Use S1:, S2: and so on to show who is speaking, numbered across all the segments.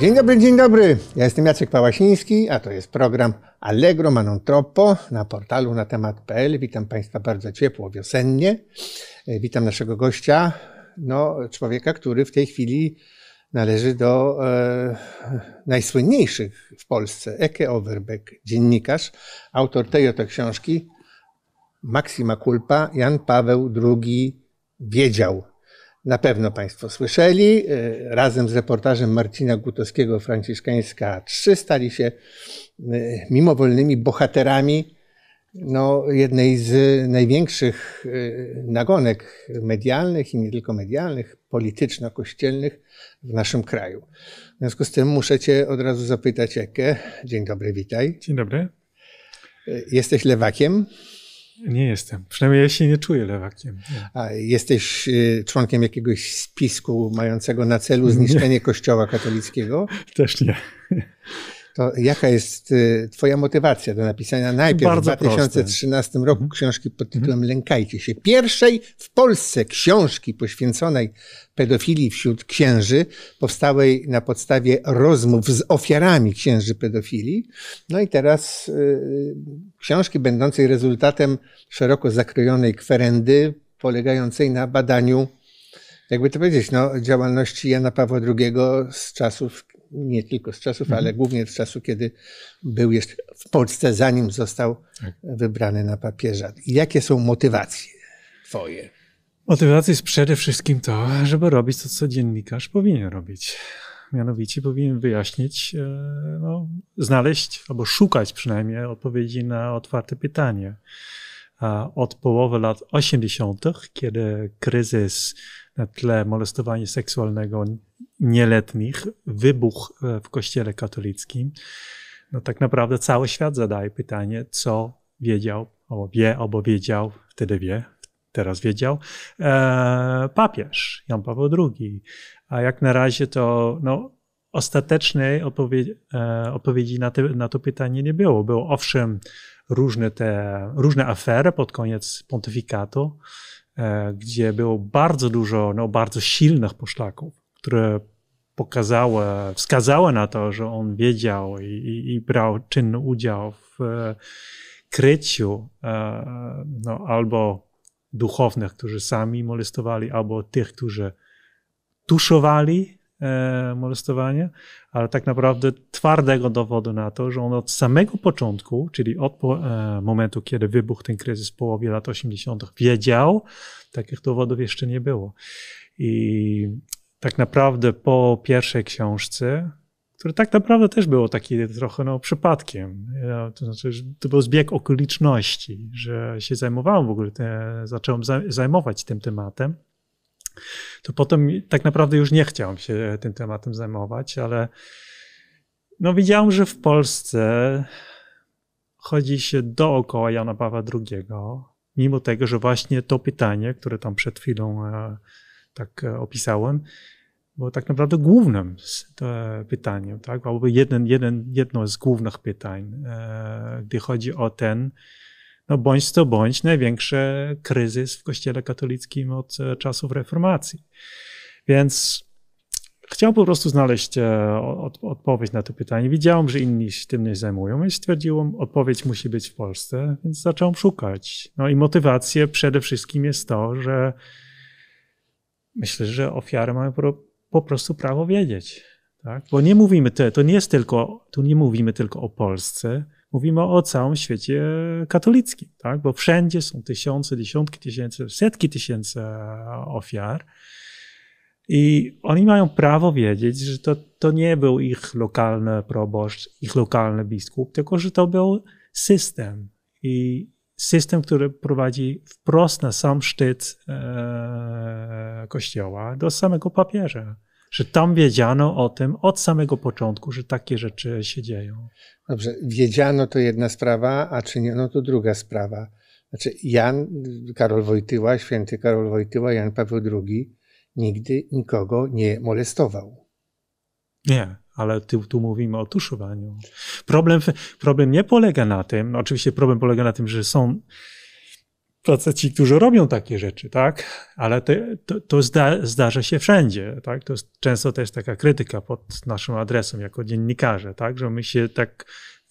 S1: Dzień dobry, dzień dobry. Ja jestem Jacek Pałasiński, a to jest program Allegro Manon Troppo na portalu na temat.pl. Witam Państwa bardzo ciepło, wiosennie. E, witam naszego gościa, no, człowieka, który w tej chwili należy do e, najsłynniejszych w Polsce. Eke Overbeck, dziennikarz, autor tej oto książki Maxima Kulpa, Jan Paweł II wiedział na pewno Państwo słyszeli. Y, razem z reportażem Marcina Gutowskiego Franciszkańska 3 stali się y, mimowolnymi bohaterami no, jednej z największych y, nagonek medialnych i nie tylko medialnych, polityczno-kościelnych w naszym kraju. W związku z tym muszę Cię od razu zapytać, jakie Dzień dobry, witaj. Dzień dobry. Jesteś lewakiem? Nie jestem. Przynajmniej ja się nie czuję lewakiem. Nie. A jesteś y, członkiem jakiegoś spisku mającego na celu zniszczenie nie. Kościoła katolickiego? Też nie to jaka jest y, Twoja motywacja do napisania najpierw Bardzo w 2013 proste. roku mhm. książki pod tytułem mhm. Lękajcie się, pierwszej w Polsce książki poświęconej pedofilii wśród księży, powstałej na podstawie rozmów z ofiarami księży pedofilii. No i teraz y, książki będącej rezultatem szeroko zakrojonej kwerendy, polegającej na badaniu jakby to powiedzieć, no, działalności Jana Pawła II z czasów nie tylko z czasów, ale mhm. głównie z czasu, kiedy był jeszcze w Polsce, zanim został tak. wybrany na papieża. Jakie są motywacje twoje? Motywacja jest przede
S2: wszystkim to, żeby robić to, co dziennikarz powinien robić. Mianowicie powinien wyjaśnić, e, no, znaleźć albo szukać przynajmniej odpowiedzi na otwarte pytanie od połowy lat 80., kiedy kryzys na tle molestowania seksualnego nieletnich wybuchł e, w Kościele katolickim, no tak naprawdę cały świat zadaje pytanie, co wiedział, albo wie, albo wiedział, wtedy wie, teraz wiedział, e, papież Jan Paweł II. A jak na razie to no, ostatecznej odpowiedzi, e, odpowiedzi na, te, na to pytanie nie było. Było owszem, różne, te, różne afery pod koniec pontyfikatu, e, gdzie było bardzo dużo, no, bardzo silnych poszlaków, które pokazały, wskazały na to, że on wiedział i, i, i brał czynny udział w e, kryciu e, no, albo duchownych, którzy sami molestowali, albo tych, którzy tuszowali E, molestowanie, ale tak naprawdę twardego dowodu na to, że on od samego początku, czyli od e, momentu, kiedy wybuchł ten kryzys w połowie lat 80., wiedział, takich dowodów jeszcze nie było. I tak naprawdę po pierwszej książce, które tak naprawdę też było takie trochę no, przypadkiem. To znaczy, to był zbieg okoliczności, że się zajmowałem w ogóle, te, zacząłem zajmować tym tematem to potem tak naprawdę już nie chciałem się tym tematem zajmować, ale no widziałem, że w Polsce chodzi się dookoła Jana Pawła II, mimo tego, że właśnie to pytanie, które tam przed chwilą e, tak e, opisałem, było tak naprawdę głównym e, pytaniem, tak? albo jeden, jeden, jedno z głównych pytań, gdy chodzi o ten no bądź co bądź, największy kryzys w Kościele katolickim od e, czasów reformacji. Więc chciał po prostu znaleźć e, od, odpowiedź na to pytanie. Widziałem, że inni się tym nie zajmują, więc stwierdziłem, odpowiedź musi być w Polsce, więc zacząłem szukać. No i motywację przede wszystkim jest to, że myślę, że ofiary mają po, prostu prawo wiedzieć. Tak? Bo nie mówimy, te, to nie jest tylko, tu nie mówimy tylko o Polsce, mówimy o całym świecie katolickim, tak? bo wszędzie są tysiące, dziesiątki tysięcy, setki tysięcy ofiar. I oni mają prawo wiedzieć, że to, to nie był ich lokalny proboszcz, ich lokalny biskup, tylko że to był system. I system, który prowadzi wprost na sam szczyt e, kościoła do samego papieża że tam wiedziano o tym od samego początku, że takie rzeczy się dzieją. Dobrze,
S1: wiedziano to jedna sprawa, a czyniono to druga sprawa. Znaczy Jan, Karol Wojtyła, święty Karol Wojtyła, Jan Paweł II nigdy nikogo nie molestował.
S2: Nie, ale tu, tu mówimy o tuszowaniu. Problem, problem nie polega na tym, oczywiście problem polega na tym, że są ci którzy robią takie rzeczy, tak? Ale to, to, to zda, zdarza się wszędzie, tak? To jest często też taka krytyka pod naszym adresem jako dziennikarze, tak? Że my się tak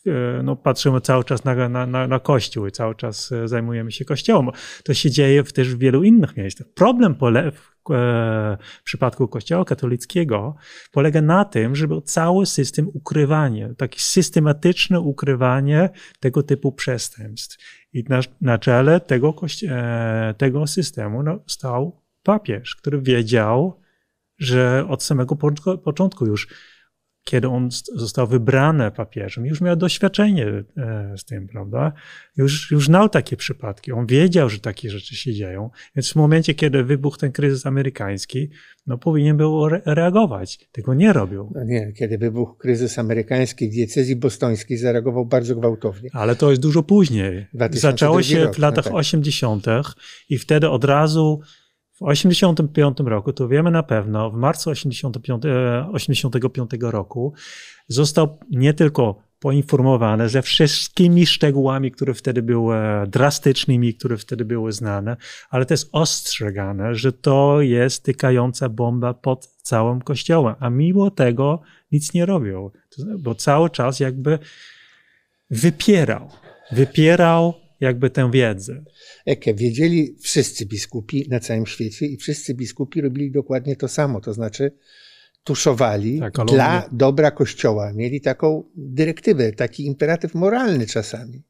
S2: E, no, patrzymy cały czas na, na, na, na Kościół i cały czas e, zajmujemy się Kościołem. To się dzieje w też w wielu innych miejscach. Problem pole, w, e, w przypadku Kościoła katolickiego polega na tym, żeby cały system ukrywania, takie systematyczne ukrywanie tego typu przestępstw. I na, na czele tego, tego systemu no, stał papież, który wiedział, że od samego początku już kiedy on został wybrany papieżem, już miał doświadczenie e, z tym, prawda? Już, już znał takie przypadki, on wiedział, że takie rzeczy się dzieją, więc w momencie, kiedy wybuchł ten kryzys amerykański, no powinien był reagować, tego nie robił. No nie,
S1: kiedy wybuchł kryzys amerykański w diecezji bostońskiej, zareagował bardzo gwałtownie. Ale
S2: to jest dużo później. Zaczęło się rok, w no latach no tak. 80. i wtedy od razu w 1985 roku, to wiemy na pewno, w marcu 1985 e, roku został nie tylko poinformowany, ze wszystkimi szczegółami, które wtedy były drastycznymi, które wtedy były znane, ale też ostrzegane, że to jest tykająca bomba pod całym kościołem, a mimo tego nic nie robił, bo cały czas jakby wypierał,
S1: wypierał jakby tę wiedzę. Eke, wiedzieli wszyscy biskupi na całym świecie i wszyscy biskupi robili dokładnie to samo, to znaczy tuszowali tak, dla dobra Kościoła. Mieli taką dyrektywę, taki imperatyw moralny czasami.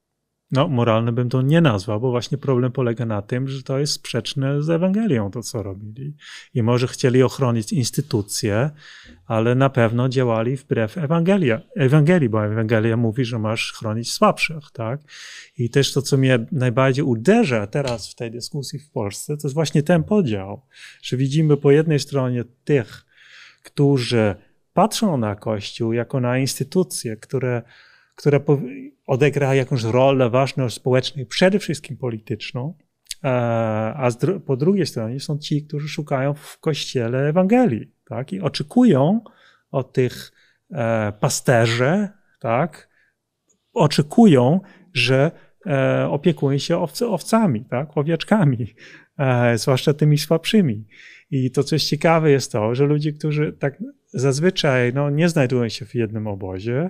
S2: No, moralne bym to nie nazwał, bo właśnie problem polega na tym, że to jest sprzeczne z Ewangelią, to co robili. I może chcieli ochronić instytucje, ale na pewno działali wbrew Ewangelia, Ewangelii, bo Ewangelia mówi, że masz chronić słabszych, tak? I też to, co mnie najbardziej uderza teraz w tej dyskusji w Polsce, to jest właśnie ten podział, że widzimy po jednej stronie tych, którzy patrzą na Kościół jako na instytucje, które która odegra jakąś rolę ważną społeczną, przede wszystkim polityczną, e, a po drugiej stronie są ci, którzy szukają w kościele Ewangelii tak? i oczekują od tych e, pasterzy, tak? oczekują, że e, opiekują się owcami, tak? owieczkami, zwłaszcza tymi słabszymi. I to, co jest ciekawe, jest to, że ludzie, którzy tak zazwyczaj no, nie znajdują się w jednym obozie,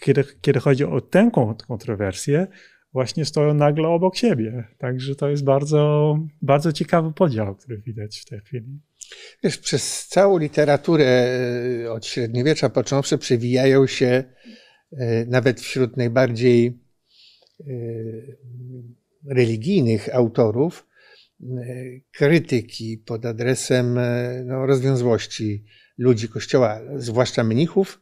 S2: kiedy, kiedy chodzi o tę kontrowersję, właśnie stoją nagle obok siebie. Także to jest bardzo, bardzo ciekawy podział, który widać w tej chwili.
S1: Wiesz, przez całą literaturę e, od średniowiecza począwszy przewijają się e, nawet wśród najbardziej e, religijnych autorów krytyki pod adresem no, rozwiązłości ludzi kościoła, zwłaszcza mnichów,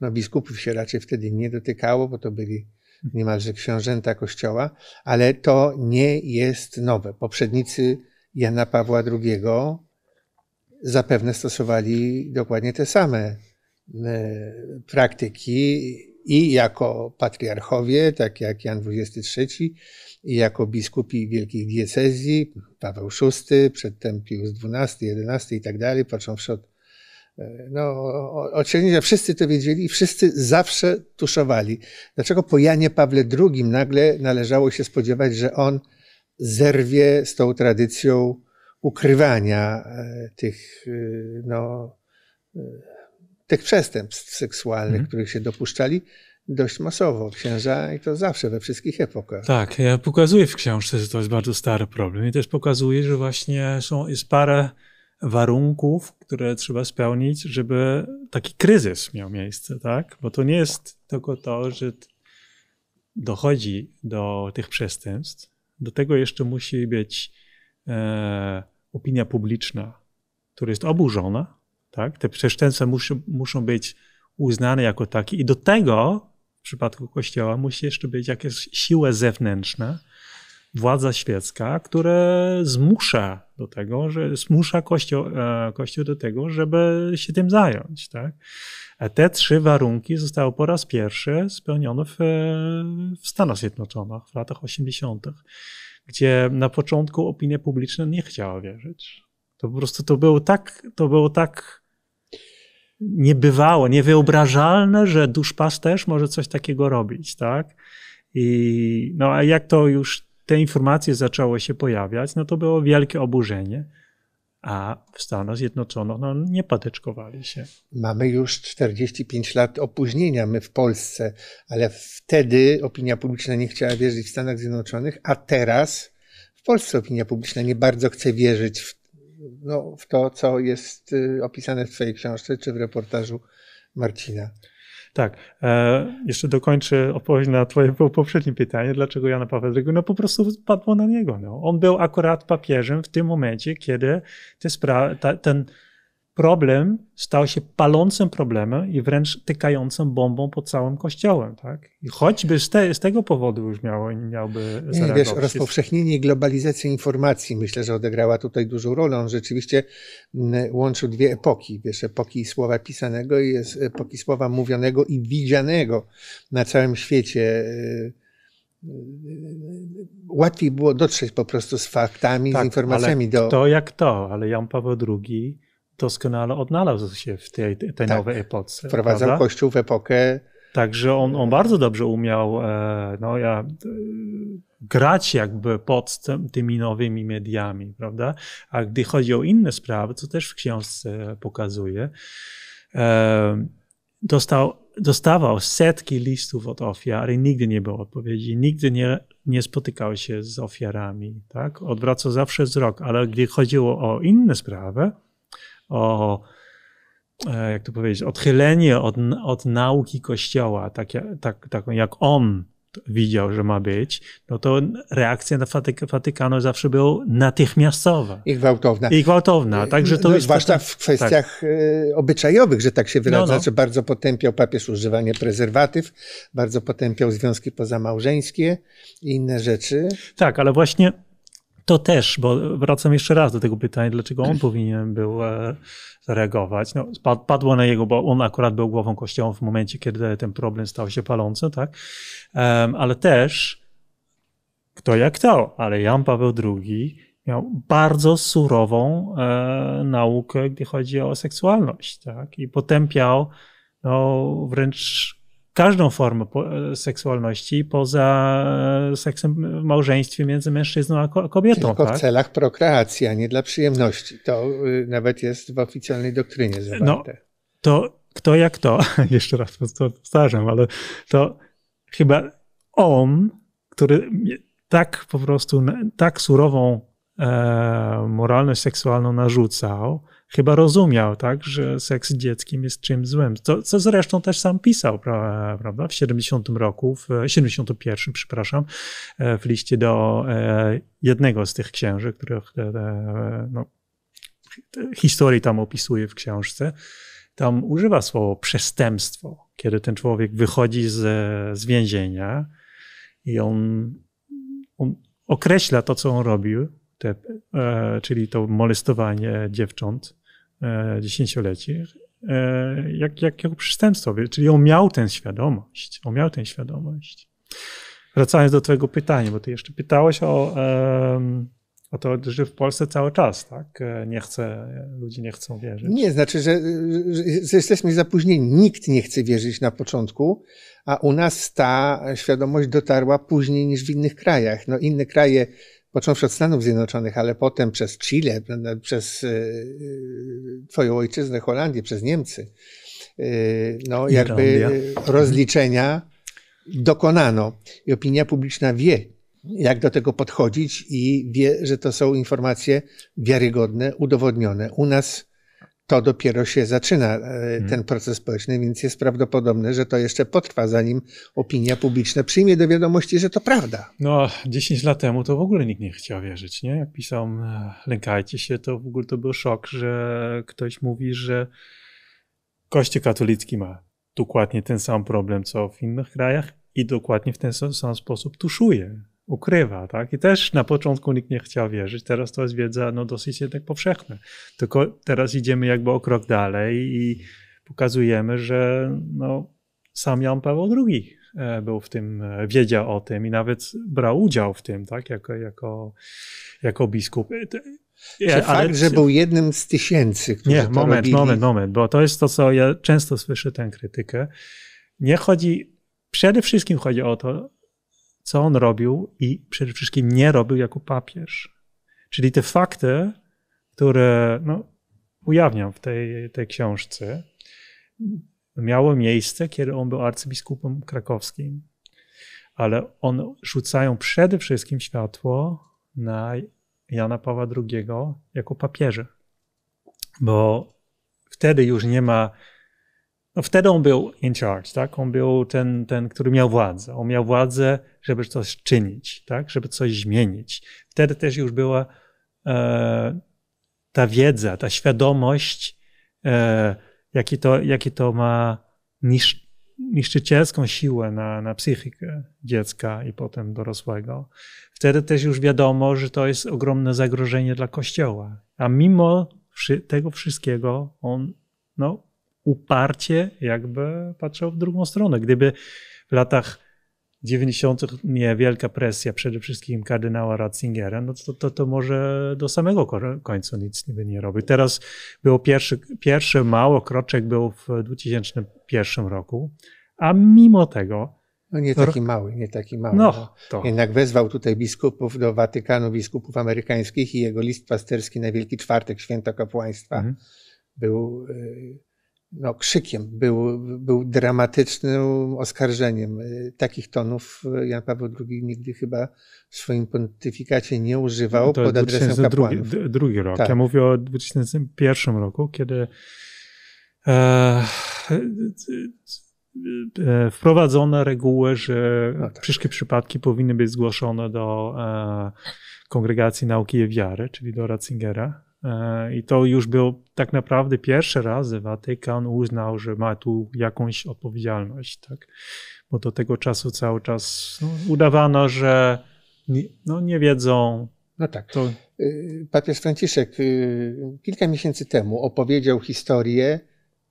S1: no, biskupów się raczej wtedy nie dotykało, bo to byli niemalże książęta kościoła, ale to nie jest nowe. Poprzednicy Jana Pawła II zapewne stosowali dokładnie te same e, praktyki i jako patriarchowie, tak jak Jan XXIII, i jako biskupi wielkich diecezji, Paweł VI, przedtem Pius XII, XI i tak dalej, począwszy od E, no, oczywiście wszyscy to wiedzieli i wszyscy zawsze tuszowali. Dlaczego po Janie Pawle II nagle należało się spodziewać, że on zerwie z tą tradycją ukrywania e, tych, e, no, tych przestępstw seksualnych, mhm. których się dopuszczali? dość masowo księża i to zawsze we wszystkich epokach.
S2: Tak, ja pokazuję w książce, że to jest bardzo stary problem i też pokazuję, że właśnie są, jest parę warunków, które trzeba spełnić, żeby taki kryzys miał miejsce, tak? Bo to nie jest tylko to, że dochodzi do tych przestępstw. Do tego jeszcze musi być e, opinia publiczna, która jest oburzona, tak? Te przestępstwa muszą, muszą być uznane jako takie i do tego w przypadku Kościoła musi jeszcze być jakaś siła zewnętrzna, władza świecka, które zmusza do tego, że zmusza kościół, e, kościół do tego, żeby się tym zająć. Tak? A e, te trzy warunki zostały po raz pierwszy spełnione w, e, w Stanach Zjednoczonych w latach 80., gdzie na początku opinia publiczna nie chciała wierzyć. To po prostu to było tak, to było tak niebywałe, niewyobrażalne, że duszpasterz może coś takiego robić, tak? I no a jak to już te informacje zaczęły się pojawiać, no to było wielkie oburzenie. A w Stanach Zjednoczonych no, nie patyczkowali
S1: się. Mamy już 45 lat opóźnienia my w Polsce, ale wtedy opinia publiczna nie chciała wierzyć w Stanach Zjednoczonych, a teraz w Polsce opinia publiczna nie bardzo chce wierzyć w, no, w to, co jest y, opisane w Twojej książce czy w reportażu
S2: Marcina. Tak. E, jeszcze dokończę odpowiedź na twoje poprzednie pytanie, dlaczego Jana Pawła II. No po prostu padło na niego. No. On był akurat papieżem w tym momencie, kiedy te spra- ta, ten problem stał się palącym problemem i wręcz tykającym bombą po całym kościołem. Tak? I
S1: choćby z, te, z tego powodu już miało, miałby zareagować. Wiesz, rozpowszechnienie i globalizacja informacji myślę, że odegrała tutaj dużą rolę. On rzeczywiście mm, łączył dwie epoki. Wiesz, epoki słowa pisanego i epoki słowa mówionego i widzianego na całym świecie e, e, e, łatwiej było dotrzeć po prostu z faktami, tak, z informacjami ale do. To jak
S2: to, ale Jan Paweł II doskonale odnalazł się w tej, tej tak. nowej epoce. Wprowadzał prawda?
S1: Kościół w epokę.
S2: Także on, on bardzo dobrze umiał e, no, ja, e, grać jakby pod tymi nowymi mediami, prawda? A gdy chodzi o inne sprawy, co też w książce pokazuje, e, dostał, dostawał setki listów od ofiar i nigdy nie było odpowiedzi, nigdy nie, nie spotykał się z ofiarami, tak? Odwracał zawsze wzrok, ale gdy chodziło o inne sprawy, o, e, jak to powiedzieć, odchylenie od, od nauki Kościoła, tak, tak, taką jak on widział, że ma być, no to reakcja na Watyk Watykanu zawsze była natychmiastowa.
S1: I gwałtowna. I gwałtowna. E, także no, to no, jest zwłaszcza w kwestiach tak. E, obyczajowych, że tak się wyraża, no, no. Znaczy, bardzo potępiał papież używanie prezerwatyw, bardzo potępiał związki pozamałżeńskie i inne rzeczy.
S2: Tak, ale właśnie to też, bo wracam jeszcze raz do tego pytania, dlaczego on powinien był e, zareagować. No, padło na jego, bo on akurat był głową kościoła w momencie, kiedy ten problem stał się palący, tak? ale też kto jak to, ale Jan Paweł II miał bardzo surową e, naukę, gdy chodzi o seksualność, tak? I potępiał no, wręcz każdą formę e, seksualności poza e, seksem w małżeństwie między mężczyzną a kobietą. Tylko tak? w
S1: celach prokreacji, a nie dla przyjemności. To y, nawet jest w oficjalnej doktrynie zawarte. No,
S2: to kto jak to, jeszcze raz powtarzam, ale to chyba on, który tak po prostu, tak surową e, moralność seksualną narzucał, chyba rozumiał, tak, że seks z dzieckiem jest czymś złym, co, co zresztą też sam pisał, prawda, w 70 roku, w 71, e, przepraszam, e, w liście do e, jednego z tych księży, których no, historii tam opisuje w książce, tam używa słowo przestępstwo, kiedy ten człowiek wychodzi z, z więzienia i on, on określa to, co on robił, te, czyli to molestowanie dziewcząt, E, dziesięcioleci, e, jak, jakiego przestępstwa. Czyli on miał tę świadomość. On miał tę świadomość. Wracając do Twojego pytania, bo Ty jeszcze pytałeś o, o to, że w Polsce cały czas, tak? E, nie chce, ludzie nie chcą wierzyć.
S1: Nie, znaczy, że, że jesteśmy zapóźnieni. Nikt nie chce wierzyć na początku, a u nas ta świadomość dotarła później niż w innych krajach. No, inne kraje począwszy od Stanów Zjednoczonych, ale potem przez Chile, przez y, y, Twoją ojczyznę Holandię, przez Niemcy, y, no, jakby rozliczenia dokonano i opinia publiczna wie, jak do tego podchodzić i wie, że to są informacje wiarygodne, udowodnione. U nas to dopiero się zaczyna e, mhm. ten proces społeczny, więc jest prawdopodobne, że to jeszcze potrwa, zanim opinia publiczna przyjmie do wiadomości, że to prawda.
S2: No, 10 lat temu to w ogóle nikt nie chciał wierzyć, nie? Jak pisał, e, lękajcie się, to w ogóle to był szok, że ktoś mówi, że Kościół katolicki ma dokładnie ten sam problem, co w innych krajach i dokładnie w ten sam sposób tuszuje ukrywa, tak? I też na początku nikt nie chciał wierzyć, teraz to jest wiedza no, dosyć jednak powszechna. Tylko teraz idziemy jakby o krok dalej i pokazujemy, że no, sam Jan Paweł II e, był w tym, e, wiedział o tym i nawet brał udział w tym, tak? Jako, jako, jako biskup. Ja, e, fakt, że był jednym z tysięcy, którzy Nie, moment, moment, moment, bo to jest to, co ja często słyszę tę krytykę. Nie chodzi, przede wszystkim chodzi o to, co on robił i przede wszystkim nie robił jako papież. Czyli te fakty, które no, ujawniam w tej, tej książce, miały miejsce, kiedy on był arcybiskupem krakowskim. Ale on rzucają przede wszystkim światło na Jana Pawła II jako papieża. Bo wtedy już nie ma no wtedy on był in charge, tak? On był ten, ten, który miał władzę. On miał władzę, żeby coś czynić, tak? Żeby coś zmienić. Wtedy też już była e, ta wiedza, ta świadomość, e, jaki, to, jaki to ma nisz, niszczycielską siłę na, na psychikę dziecka i potem dorosłego. Wtedy też już wiadomo, że to jest ogromne zagrożenie dla Kościoła. A mimo tego wszystkiego on no, uparcie jakby patrzał w drugą stronę. Gdyby w latach 90. nie wielka presja przede wszystkim kardynała Ratzingera, no to, to, to może do samego końca nic niby nie robił. Teraz był pierwszy, pierwszy mało kroczek był w 2001 roku, a mimo tego no nie taki mały, nie taki mały. No,
S1: Jednak wezwał tutaj biskupów do Watykanu, biskupów amerykańskich i jego list pasterski na Wielki Czwartek, święta kapłaństwa, mm. był y, no, krzykiem, był, był dramatycznym oskarżeniem. Y, takich tonów y, Jan Paweł II nigdy chyba w swoim pontyfikacie nie używał no to pod adresem kapłanów. Drugi, drugi rok. Tak. Ja mówię
S2: o 2001 roku, kiedy e, e, wprowadzono regułę, że no tak. wszystkie przypadki powinny być zgłoszone do e, Kongregacji Nauki i Wiary, czyli do Ratzingera i to już był tak naprawdę pierwszy raz Watykan uznał, że ma tu jakąś odpowiedzialność, tak? Bo do tego czasu cały czas no, udawano, że no, nie wiedzą. No tak. To...
S1: Y, papież Franciszek y, kilka miesięcy temu opowiedział historię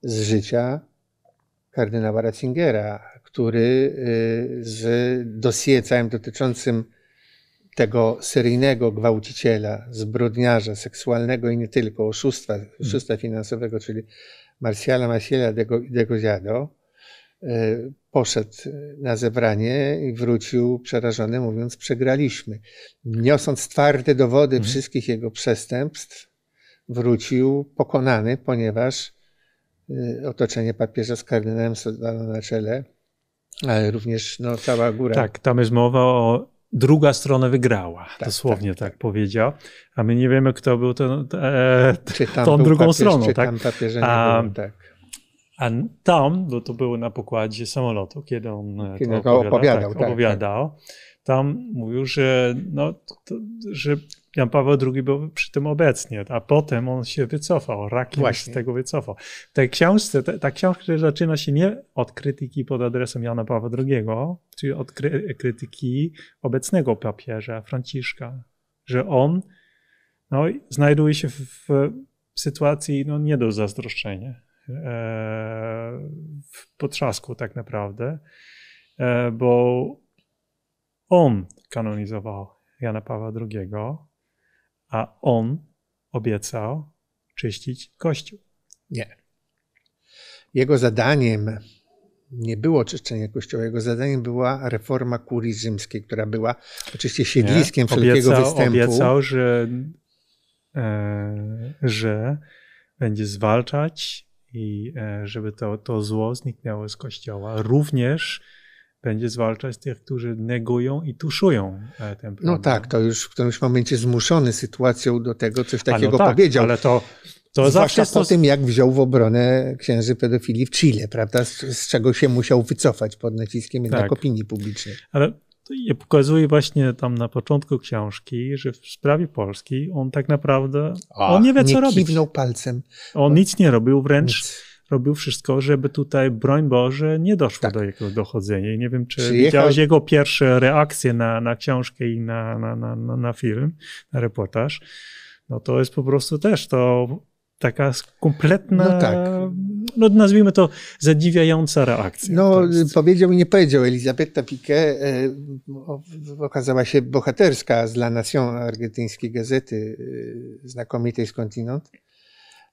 S1: z życia kardynała Ratzingera, który y, z dosie całym dotyczącym tego seryjnego gwałciciela, zbrodniarza seksualnego i nie tylko, oszustwa, mm. oszustwa finansowego, czyli Marciala Maciela de, de poszedł na zebranie i wrócił przerażony, mówiąc, przegraliśmy. Niosąc twarde dowody mm. wszystkich jego przestępstw, wrócił pokonany, ponieważ e, otoczenie papieża z kardynałem Solano na czele,
S2: ale również no, cała góra. Tak, tam jest mowa o druga strona wygrała. Tak, dosłownie tak, tak, tak, powiedział. A my nie wiemy, kto był ten, e, tą był drugą papież, stroną. Czy tak? tam papieża nie a, był, tak. A tam, bo to było na pokładzie samolotu, kiedy on e, kiedy to opowiadał, opowiadał, tak, tak, tak, opowiadał tam mówił, że, no, to, że Jan Paweł II był przy tym obecnie, a potem on się wycofał, Rakiem Właśnie. z tego wycofał. Te książce, te, ta książka zaczyna się nie od krytyki pod adresem Jana Pawła II, czyli od kry, krytyki obecnego papieża Franciszka, że on no, znajduje się w, w sytuacji no, nie do zazdroszczenia, e, w potrzasku tak naprawdę, e, bo on kanonizował Jana Pawła II, a on obiecał
S1: czyścić kościół. Nie. Jego zadaniem nie było czyszczenie kościoła. Jego zadaniem była reforma kurii rzymskiej, która była oczywiście siedliskiem nie, wszelkiego obiecał, występu. Obiecał, że, e,
S2: że będzie zwalczać i e, żeby to, to zło zniknęło z kościoła. Również będzie zwalczać tych, którzy negują i tuszują e, ten
S1: problem. No tak, to już w którymś momencie zmuszony sytuacją do tego, coś no takiego no tak, powiedział. Ale to, to Zwłaszcza zawsze po to... tym, jak wziął w obronę księży pedofili w Chile, prawda? Z, z czego się musiał wycofać pod naciskiem jednak tak. opinii publicznej.
S2: Ale to je pokazuje właśnie tam na początku książki, że w sprawie Polski on tak naprawdę, A, on nie wie, co robi robić. kiwnął palcem. On nic nie robił, wręcz nic robił wszystko, żeby tutaj, broń Boże, nie doszło tak. do jego dochodzenia. I nie wiem, czy Przyjechał... widziałeś jego pierwsze reakcje na, na książkę i na, na, na, na film, na reportaż. No to jest po prostu też to taka kompletna, no, tak. no nazwijmy to zadziwiająca reakcja.
S1: No powiedział i nie powiedział, Elisabetta Piquet e, okazała się bohaterska z La Nación argentyńskiej gazety, e, znakomitej skądinąd.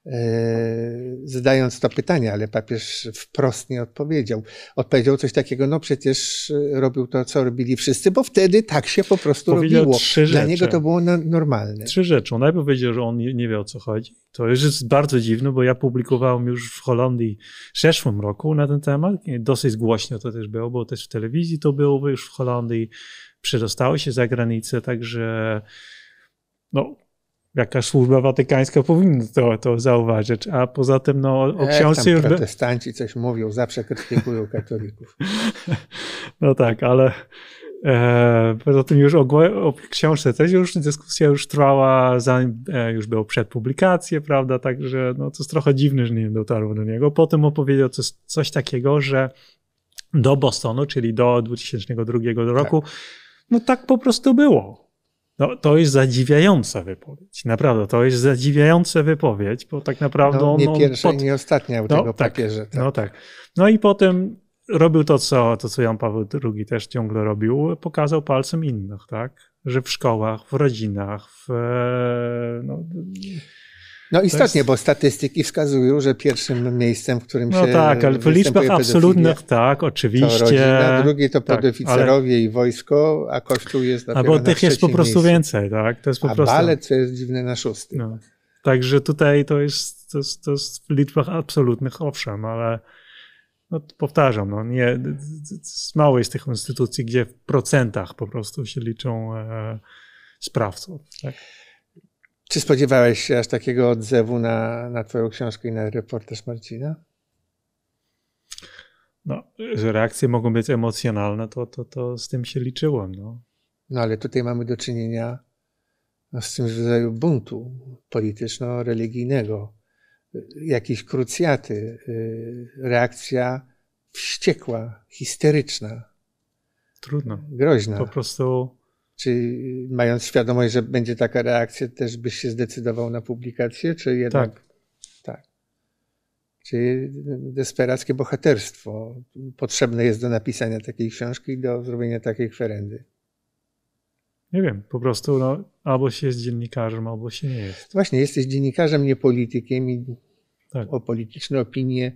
S1: E, zadając to pytanie, ale papież wprost nie odpowiedział. Odpowiedział coś takiego, no przecież e, robił to, co robili wszyscy, bo wtedy tak się po prostu powiedział robiło. Trzy Dla rzeczy. niego to było no, normalne.
S2: Trzy rzeczy. On najpierw powiedział, że on nie, nie wie o co chodzi. To już jest bardzo dziwne, bo ja publikowałem już w Holandii w zeszłym roku na ten temat. Dosyć głośno to też było, bo też w telewizji to było już w Holandii. Przedostało się za granicę, także no, jakaś służba watykańska powinna to, to zauważyć, a poza tym no o książce już...
S1: protestanci coś mówią, zawsze krytykują katolików.
S2: no tak, ale e, poza tym już o, o, książce też już dyskusja już trwała, zanim e, już było przed publikacją, prawda, także no to jest trochę dziwne, że nie dotarło do niego. Potem opowiedział coś, coś takiego, że do Bostonu, czyli do 2002 roku, tak. no tak po prostu było no, to jest zadziwiająca wypowiedź. Naprawdę, to jest zadziwiająca wypowiedź, bo tak naprawdę. No, nie no, pierwsza i nie ostatnia u no, tego tak, papieża. Tak. No tak. No i potem robił to co, to, co Jan Paweł II też ciągle robił, pokazał palcem innych, tak? Że w szkołach, w rodzinach,
S1: w. E, no, no istotnie, jest... bo statystyki wskazują, że pierwszym miejscem, w którym no się. No tak, ale w liczbach absolutnych, tak, oczywiście. To rodzina, drugie to tak, podoficerowie ale... i wojsko, a kościół jest na Albo tych jest po prostu miejscu. więcej, tak? To jest po a prostu. Ale co jest dziwne na szóstym. No.
S2: Także tutaj to jest, to jest, to, jest, w liczbach absolutnych, owszem, ale no, powtarzam, no, nie, mało jest tych instytucji, gdzie w procentach po prostu się
S1: liczą e, sprawców. Tak? Czy spodziewałeś się aż takiego odzewu na, na Twoją książkę i na reportaż Marcina?
S2: No, że reakcje mogą być emocjonalne, to, to, to z tym się liczyłem. No. no
S1: ale tutaj mamy do czynienia no, z czymś w rodzaju buntu polityczno-religijnego, jakiejś krucjaty, y, reakcja wściekła, histeryczna. Trudno. Groźna. Po prostu czy mając świadomość, że będzie taka reakcja, też byś się zdecydował na publikację, czy jednak... Tak. tak. Czy desperackie bohaterstwo potrzebne jest do napisania takiej książki i do zrobienia takiej kwerendy?
S2: Nie wiem, po prostu no, albo się jest dziennikarzem, albo się nie jest.
S1: Właśnie, jesteś dziennikarzem, nie politykiem i tak. o polityczne opinie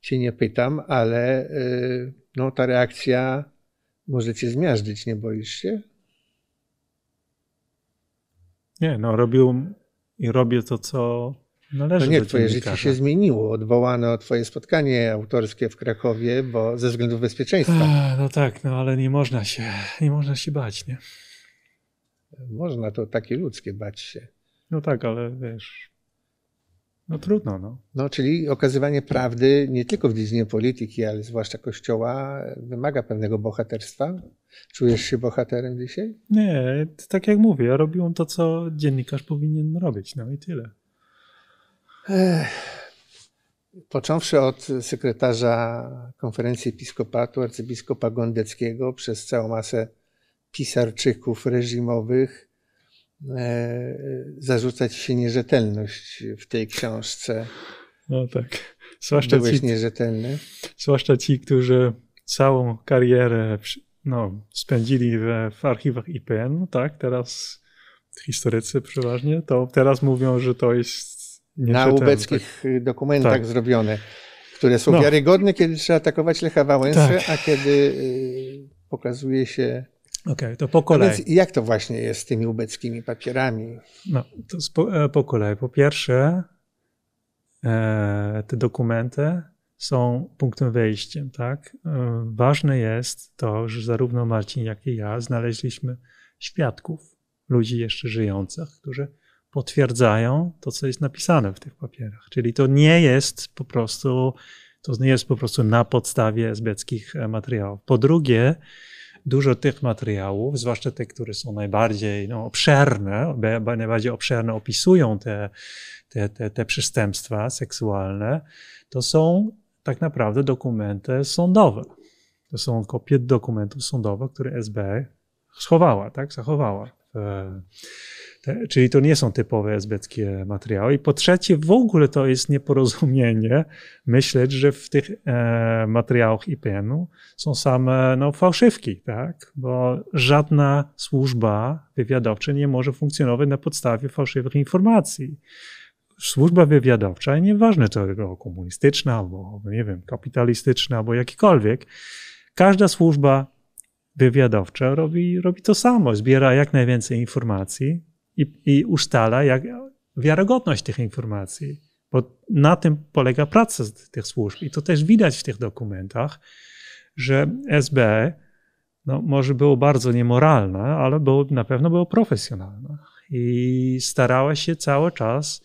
S1: cię nie pytam, ale y, no, ta reakcja może cię zmiażdżyć, nie boisz się? Nie, no robił i robię to, co należy no nie, do twoje życie się zmieniło. Odwołano twoje spotkanie autorskie w Krakowie, bo ze względów bezpieczeństwa.
S2: Ech, no tak, no ale nie można się, nie można się bać, nie?
S1: Można to takie ludzkie bać się.
S2: No tak, ale wiesz,
S1: no trudno, no. No, czyli okazywanie prawdy nie tylko w dziedzinie polityki, ale zwłaszcza Kościoła wymaga pewnego bohaterstwa. Czujesz się bohaterem dzisiaj?
S2: Nie, tak jak mówię, ja robiłem to, co dziennikarz powinien robić, no i tyle.
S1: Ech. Począwszy od sekretarza konferencji episkopatu, arcybiskupa Gondeckiego, przez całą masę pisarczyków reżimowych, E, zarzucać się nierzetelność w tej książce.
S2: No tak. Zwłaszcza Byłeś ci, nierzetelny. Zwłaszcza ci, którzy całą karierę no, spędzili w, w archiwach IPN, tak? Teraz historycy przeważnie, to teraz mówią, że to jest
S1: Na ubeckich tak. dokumentach tak. zrobione, które są no. wiarygodne, kiedy trzeba atakować Lecha Wałęsę, tak. a kiedy y, pokazuje się Okej, okay, to po no kolei. więc jak to właśnie jest z tymi ubeckimi papierami?
S2: No, to po, e, po kolei. Po pierwsze, e, te dokumenty są punktem wyjścia, tak? E, ważne jest to, że zarówno Marcin, jak i ja znaleźliśmy świadków, ludzi jeszcze żyjących, którzy potwierdzają to, co jest napisane w tych papierach. Czyli to nie jest po prostu, to nie jest po prostu na podstawie esbeckich e, materiałów. Po drugie, dużo tych materiałów, zwłaszcza te, które są najbardziej no, obszerne, najbardziej obszerne opisują te, te, te, te przestępstwa seksualne, to są tak naprawdę dokumenty sądowe. To są kopie dokumentów sądowych, które SB schowała, tak, zachowała. E, te, czyli to nie są typowe esbeckie materiały. I po trzecie, w ogóle to jest nieporozumienie myśleć, że w tych e, materiałach IPN-u są same no, fałszywki, tak? bo żadna służba wywiadowcza nie może funkcjonować na podstawie fałszywych informacji. Służba wywiadowcza, nieważne czy to komunistyczna, albo nie wiem, kapitalistyczna, albo jakikolwiek, każda służba wywiadowcza robi, robi to samo. Zbiera jak najwięcej informacji i, i ustala jak, wiarygodność tych informacji, bo na tym polega praca tych służb. I to też widać w tych dokumentach, że SB no, może było bardzo niemoralne, ale było, na pewno było profesjonalne i starała się cały czas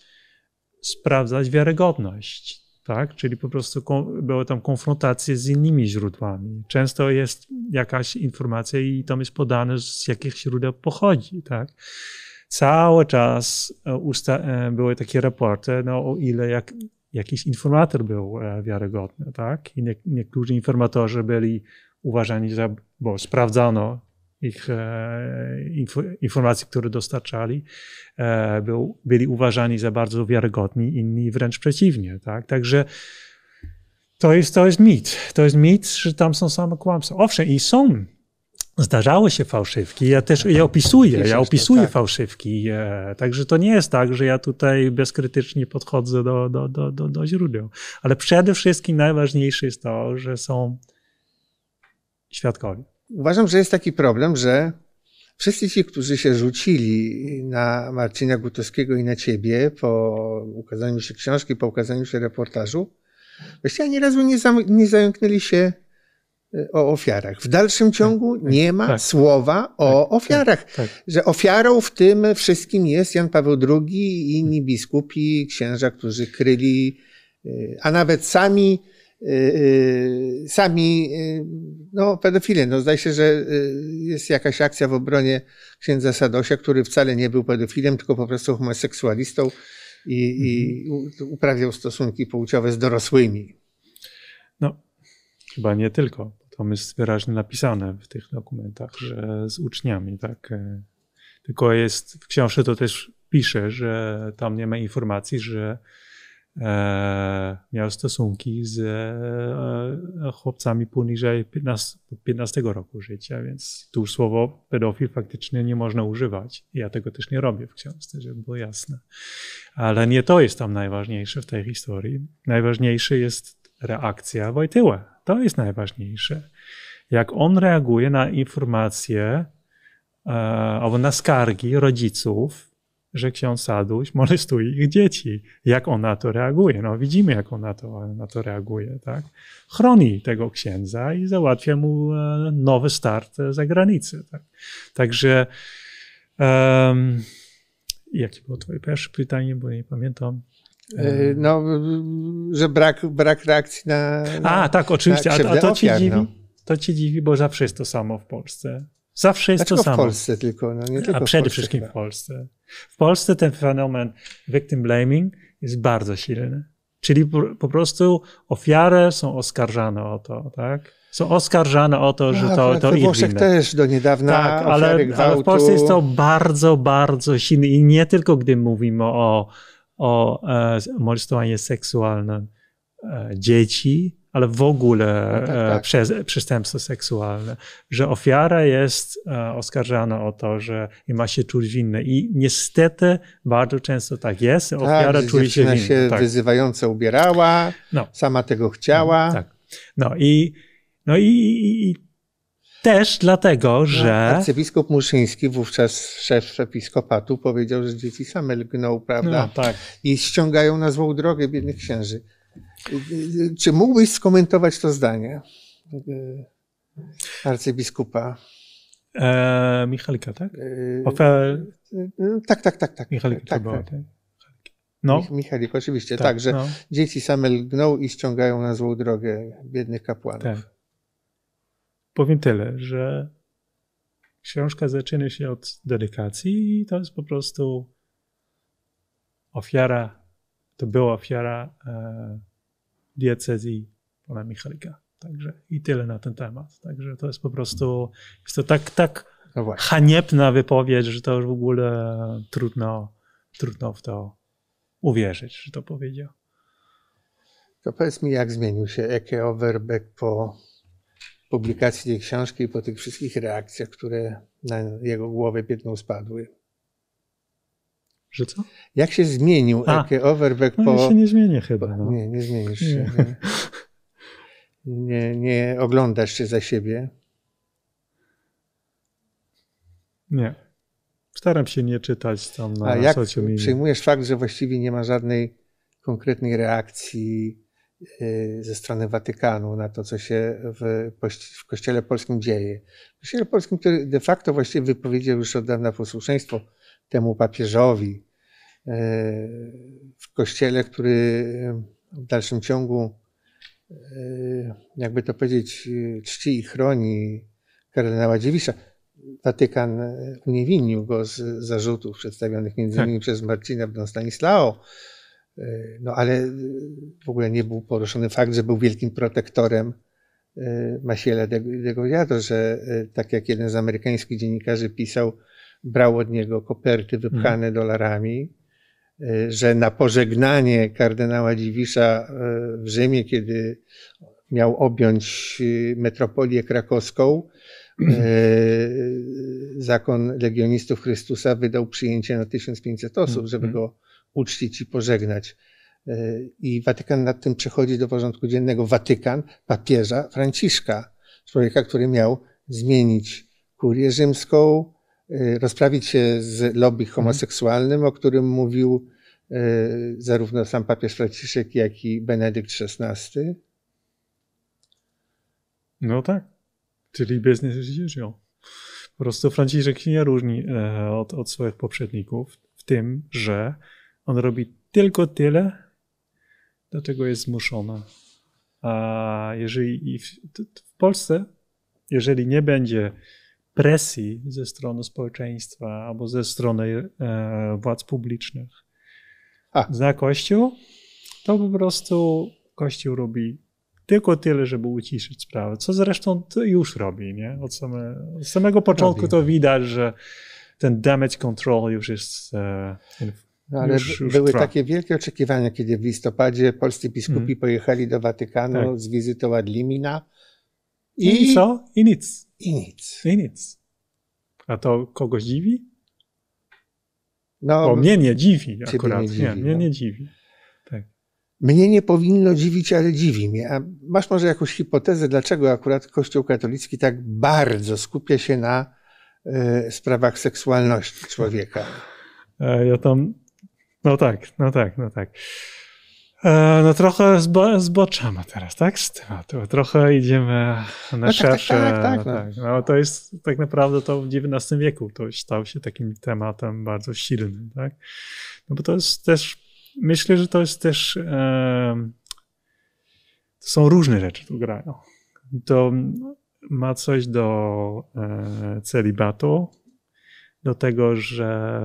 S2: sprawdzać wiarygodność tak? Czyli po prostu były tam konfrontacje z innymi źródłami. Często jest jakaś informacja i tam jest podane, z jakich źródeł pochodzi, tak? Cały czas e, e, były takie raporty, no o ile jak, jakiś informator był e, wiarygodny, tak? I nie, niektórzy informatorzy byli uważani za, bo sprawdzano ich e, informacji, które dostarczali, e, był, byli uważani za bardzo wiarygodni, inni wręcz przeciwnie. Tak? Także to jest, to jest mit. To jest mit, że tam są same kłamstwa. Owszem, i są. Zdarzały się fałszywki. Ja też ja opisuję, ja opisuję to, tak. fałszywki. E, także to nie jest tak, że ja tutaj bezkrytycznie podchodzę do, do, do, do, do źródeł. Ale przede wszystkim najważniejsze jest to, że są
S1: świadkowie uważam, że jest taki problem, że wszyscy ci, którzy się rzucili na Marcina Gutowskiego i na ciebie po ukazaniu się książki, po ukazaniu się reportażu, właściwie ani razu nie, zam- nie zająknęli się e, o ofiarach. W dalszym tak, ciągu tak, nie ma tak, słowa o tak, tak ofiarach. Tak, że ofiarą w tym wszystkim jest Jan Paweł II i inni biskupi, księża, którzy kryli, e, a nawet sami Y, y, sami y, no, pedofile. No, zdaje się, że jest jakaś akcja w obronie księdza Sadosia, który wcale nie był pedofilem, tylko po prostu homoseksualistą i, i mhm. uprawiał stosunki płciowe z dorosłymi.
S2: No, chyba nie tylko. To jest wyraźnie napisane w tych dokumentach, że z uczniami, tak. E, tylko jest w książce to też pisze, że tam nie ma informacji, że E, miał stosunki z e, e, chłopcami poniżej 15, 15 roku życia, więc tu słowo pedofil faktycznie nie można używać. Ja tego też nie robię w książce, żeby było jasne. Ale nie to jest tam najważniejsze w tej historii. Najważniejsze jest reakcja Wojtyła. To jest najważniejsze. Jak on reaguje na informacje albo na skargi rodziców, że ksiądz Saduś molestuje ich dzieci. Jak on na to reaguje? No widzimy, jak on na to, na to reaguje. Tak? Chroni tego księdza i załatwia mu e, nowy start e, za granicę. Tak? Także um, jakie było twoje pierwsze pytanie, bo nie pamiętam.
S1: E, no, że brak, brak reakcji na, A, tak, oczywiście. A, a to ci dziwi? No.
S2: To ci dziwi, bo zawsze jest to samo w Polsce. Zawsze jest Dlaczego znaczy, to no samo. w Polsce tylko, no nie tylko A przede Polsce wszystkim w Polsce. W Polsce ten fenomen victim blaming jest bardzo silny. Czyli po prostu ofiary są oskarżane o to, tak? Są oskarżane o to, że no, to, to we ich Włoszech
S1: też do niedawna tak, ale, ale, w Polsce jest to
S2: bardzo, bardzo silne i nie tylko gdy mówimy o, o e, molestowaniu seksualnym e, dzieci, ale w ogóle no tak, e, tak. Przez, przestępstwo seksualne, że ofiara jest e, oskarżana o to, że ma się czuć winna. I niestety bardzo często tak jest, tak, ofiara tak, czuje się winna. się tak.
S1: wyzywająco ubierała, no. sama tego chciała. No, tak. no i, no i, i też dlatego, no, że. No, arcybiskup Muszyński, wówczas szef episkopatu, powiedział, że dzieci same lgną, prawda? No, tak. I ściągają na złą drogę biednych księży. Czy mógłbyś skomentować to zdanie e, arcybiskupa? E, Michalika, tak? E, e, tak, tak, tak, tak. Michalika tak, była, tak. tak. No. Michalik, oczywiście, tak, tak że no. dzieci same lgną i ściągają na złą drogę biednych kapłanów. Tak.
S2: Powiem tyle, że książka zaczyna się od dedykacji i to jest po prostu ofiara, to była ofiara e, diecezji pana Michalika. Także i tyle na ten temat. Także to jest po prostu, jest to tak, tak no haniebna wypowiedź, że to już w ogóle trudno, trudno w to uwierzyć, że to powiedział.
S1: To powiedz mi, jak zmienił się Eke Overbeck po publikacji tej książki i po tych wszystkich reakcjach, które na jego głowę biedną spadły? Że co? Jak się zmienił A, Eke Overbeck no po... No się nie zmienię chyba. No. Nie, nie zmienisz nie. się. Nie. nie, nie oglądasz się za siebie. Nie. Staram się nie czytać tam na A jak socjomini. przyjmujesz fakt, że właściwie nie ma żadnej konkretnej reakcji e, ze strony Watykanu na to, co się w, w Kościele Polskim dzieje. W Kościele Polskim, który de facto właściwie wypowiedział już od dawna posłuszeństwo temu papieżowi e, w kościele, który w dalszym ciągu, e, jakby to powiedzieć, czci i chroni kardynała Dziewisza. Watykan e, uniewinnił go z zarzutów przedstawionych między tak. innymi przez Marcina Don Stanislao, no ale w ogóle nie był poruszony fakt, że był wielkim protektorem Masiela de, de że tak jak jeden z amerykańskich dziennikarzy pisał, brał od niego koperty wypchane mm. dolarami, y, że na pożegnanie kardynała Dziwisza y, w Rzymie, kiedy miał objąć y, metropolię krakowską, zakon Legionistów Chrystusa wydał przyjęcie na 1500 osób, żeby mm-hmm. go uczcić i pożegnać. I Watykan nad tym przechodzi do porządku dziennego. Watykan papieża Franciszka, człowieka, który miał zmienić kurię rzymską, Y, rozprawić się z lobby mhm. homoseksualnym, o którym mówił y, zarówno sam papież Franciszek, jak i Benedykt XVI.
S2: No tak. Czyli biznes as usual. Po prostu Franciszek się nie różni e, od, od swoich poprzedników w tym, że on robi tylko tyle, do czego jest zmuszona. A jeżeli w, w Polsce, jeżeli nie będzie presji ze strony społeczeństwa albo ze strony e, władz publicznych A. za Kościół, to po prostu Kościół robi tylko tyle, żeby uciszyć sprawę, co zresztą już robi. Nie? Od, same, od samego początku robi. to widać, że ten damage control już jest. E, no, ale już, już były trwa. takie
S1: wielkie oczekiwania, kiedy w listopadzie polscy biskupi mm. pojechali do Watykanu tak. z wizytą Adlimina i, I co?
S2: I nic. I nic. I nic. A to kogoś
S1: dziwi? No, Bo mnie nie dziwi akurat. Nie, dziwi, nie, mnie no. nie
S2: dziwi. Tak.
S1: Mnie nie powinno dziwić, ale dziwi mnie. A masz może jakąś hipotezę, dlaczego akurat Kościół katolicki tak bardzo skupia się na y, sprawach seksualności człowieka?
S2: E, ja tam. No tak, no tak, no tak. E, no trochę zbo zboczamy teraz, tak? Z tematu. Trochę idziemy na no, tak, tak, szersze. Tak, tak, tak, no. tak, No. to jest tak naprawdę to w XIX wieku to stał się takim tematem bardzo silnym, tak? No bo to jest też, myślę, że to jest też, to są różne rzeczy tu grają. To ma coś do e, celibatu, do tego, że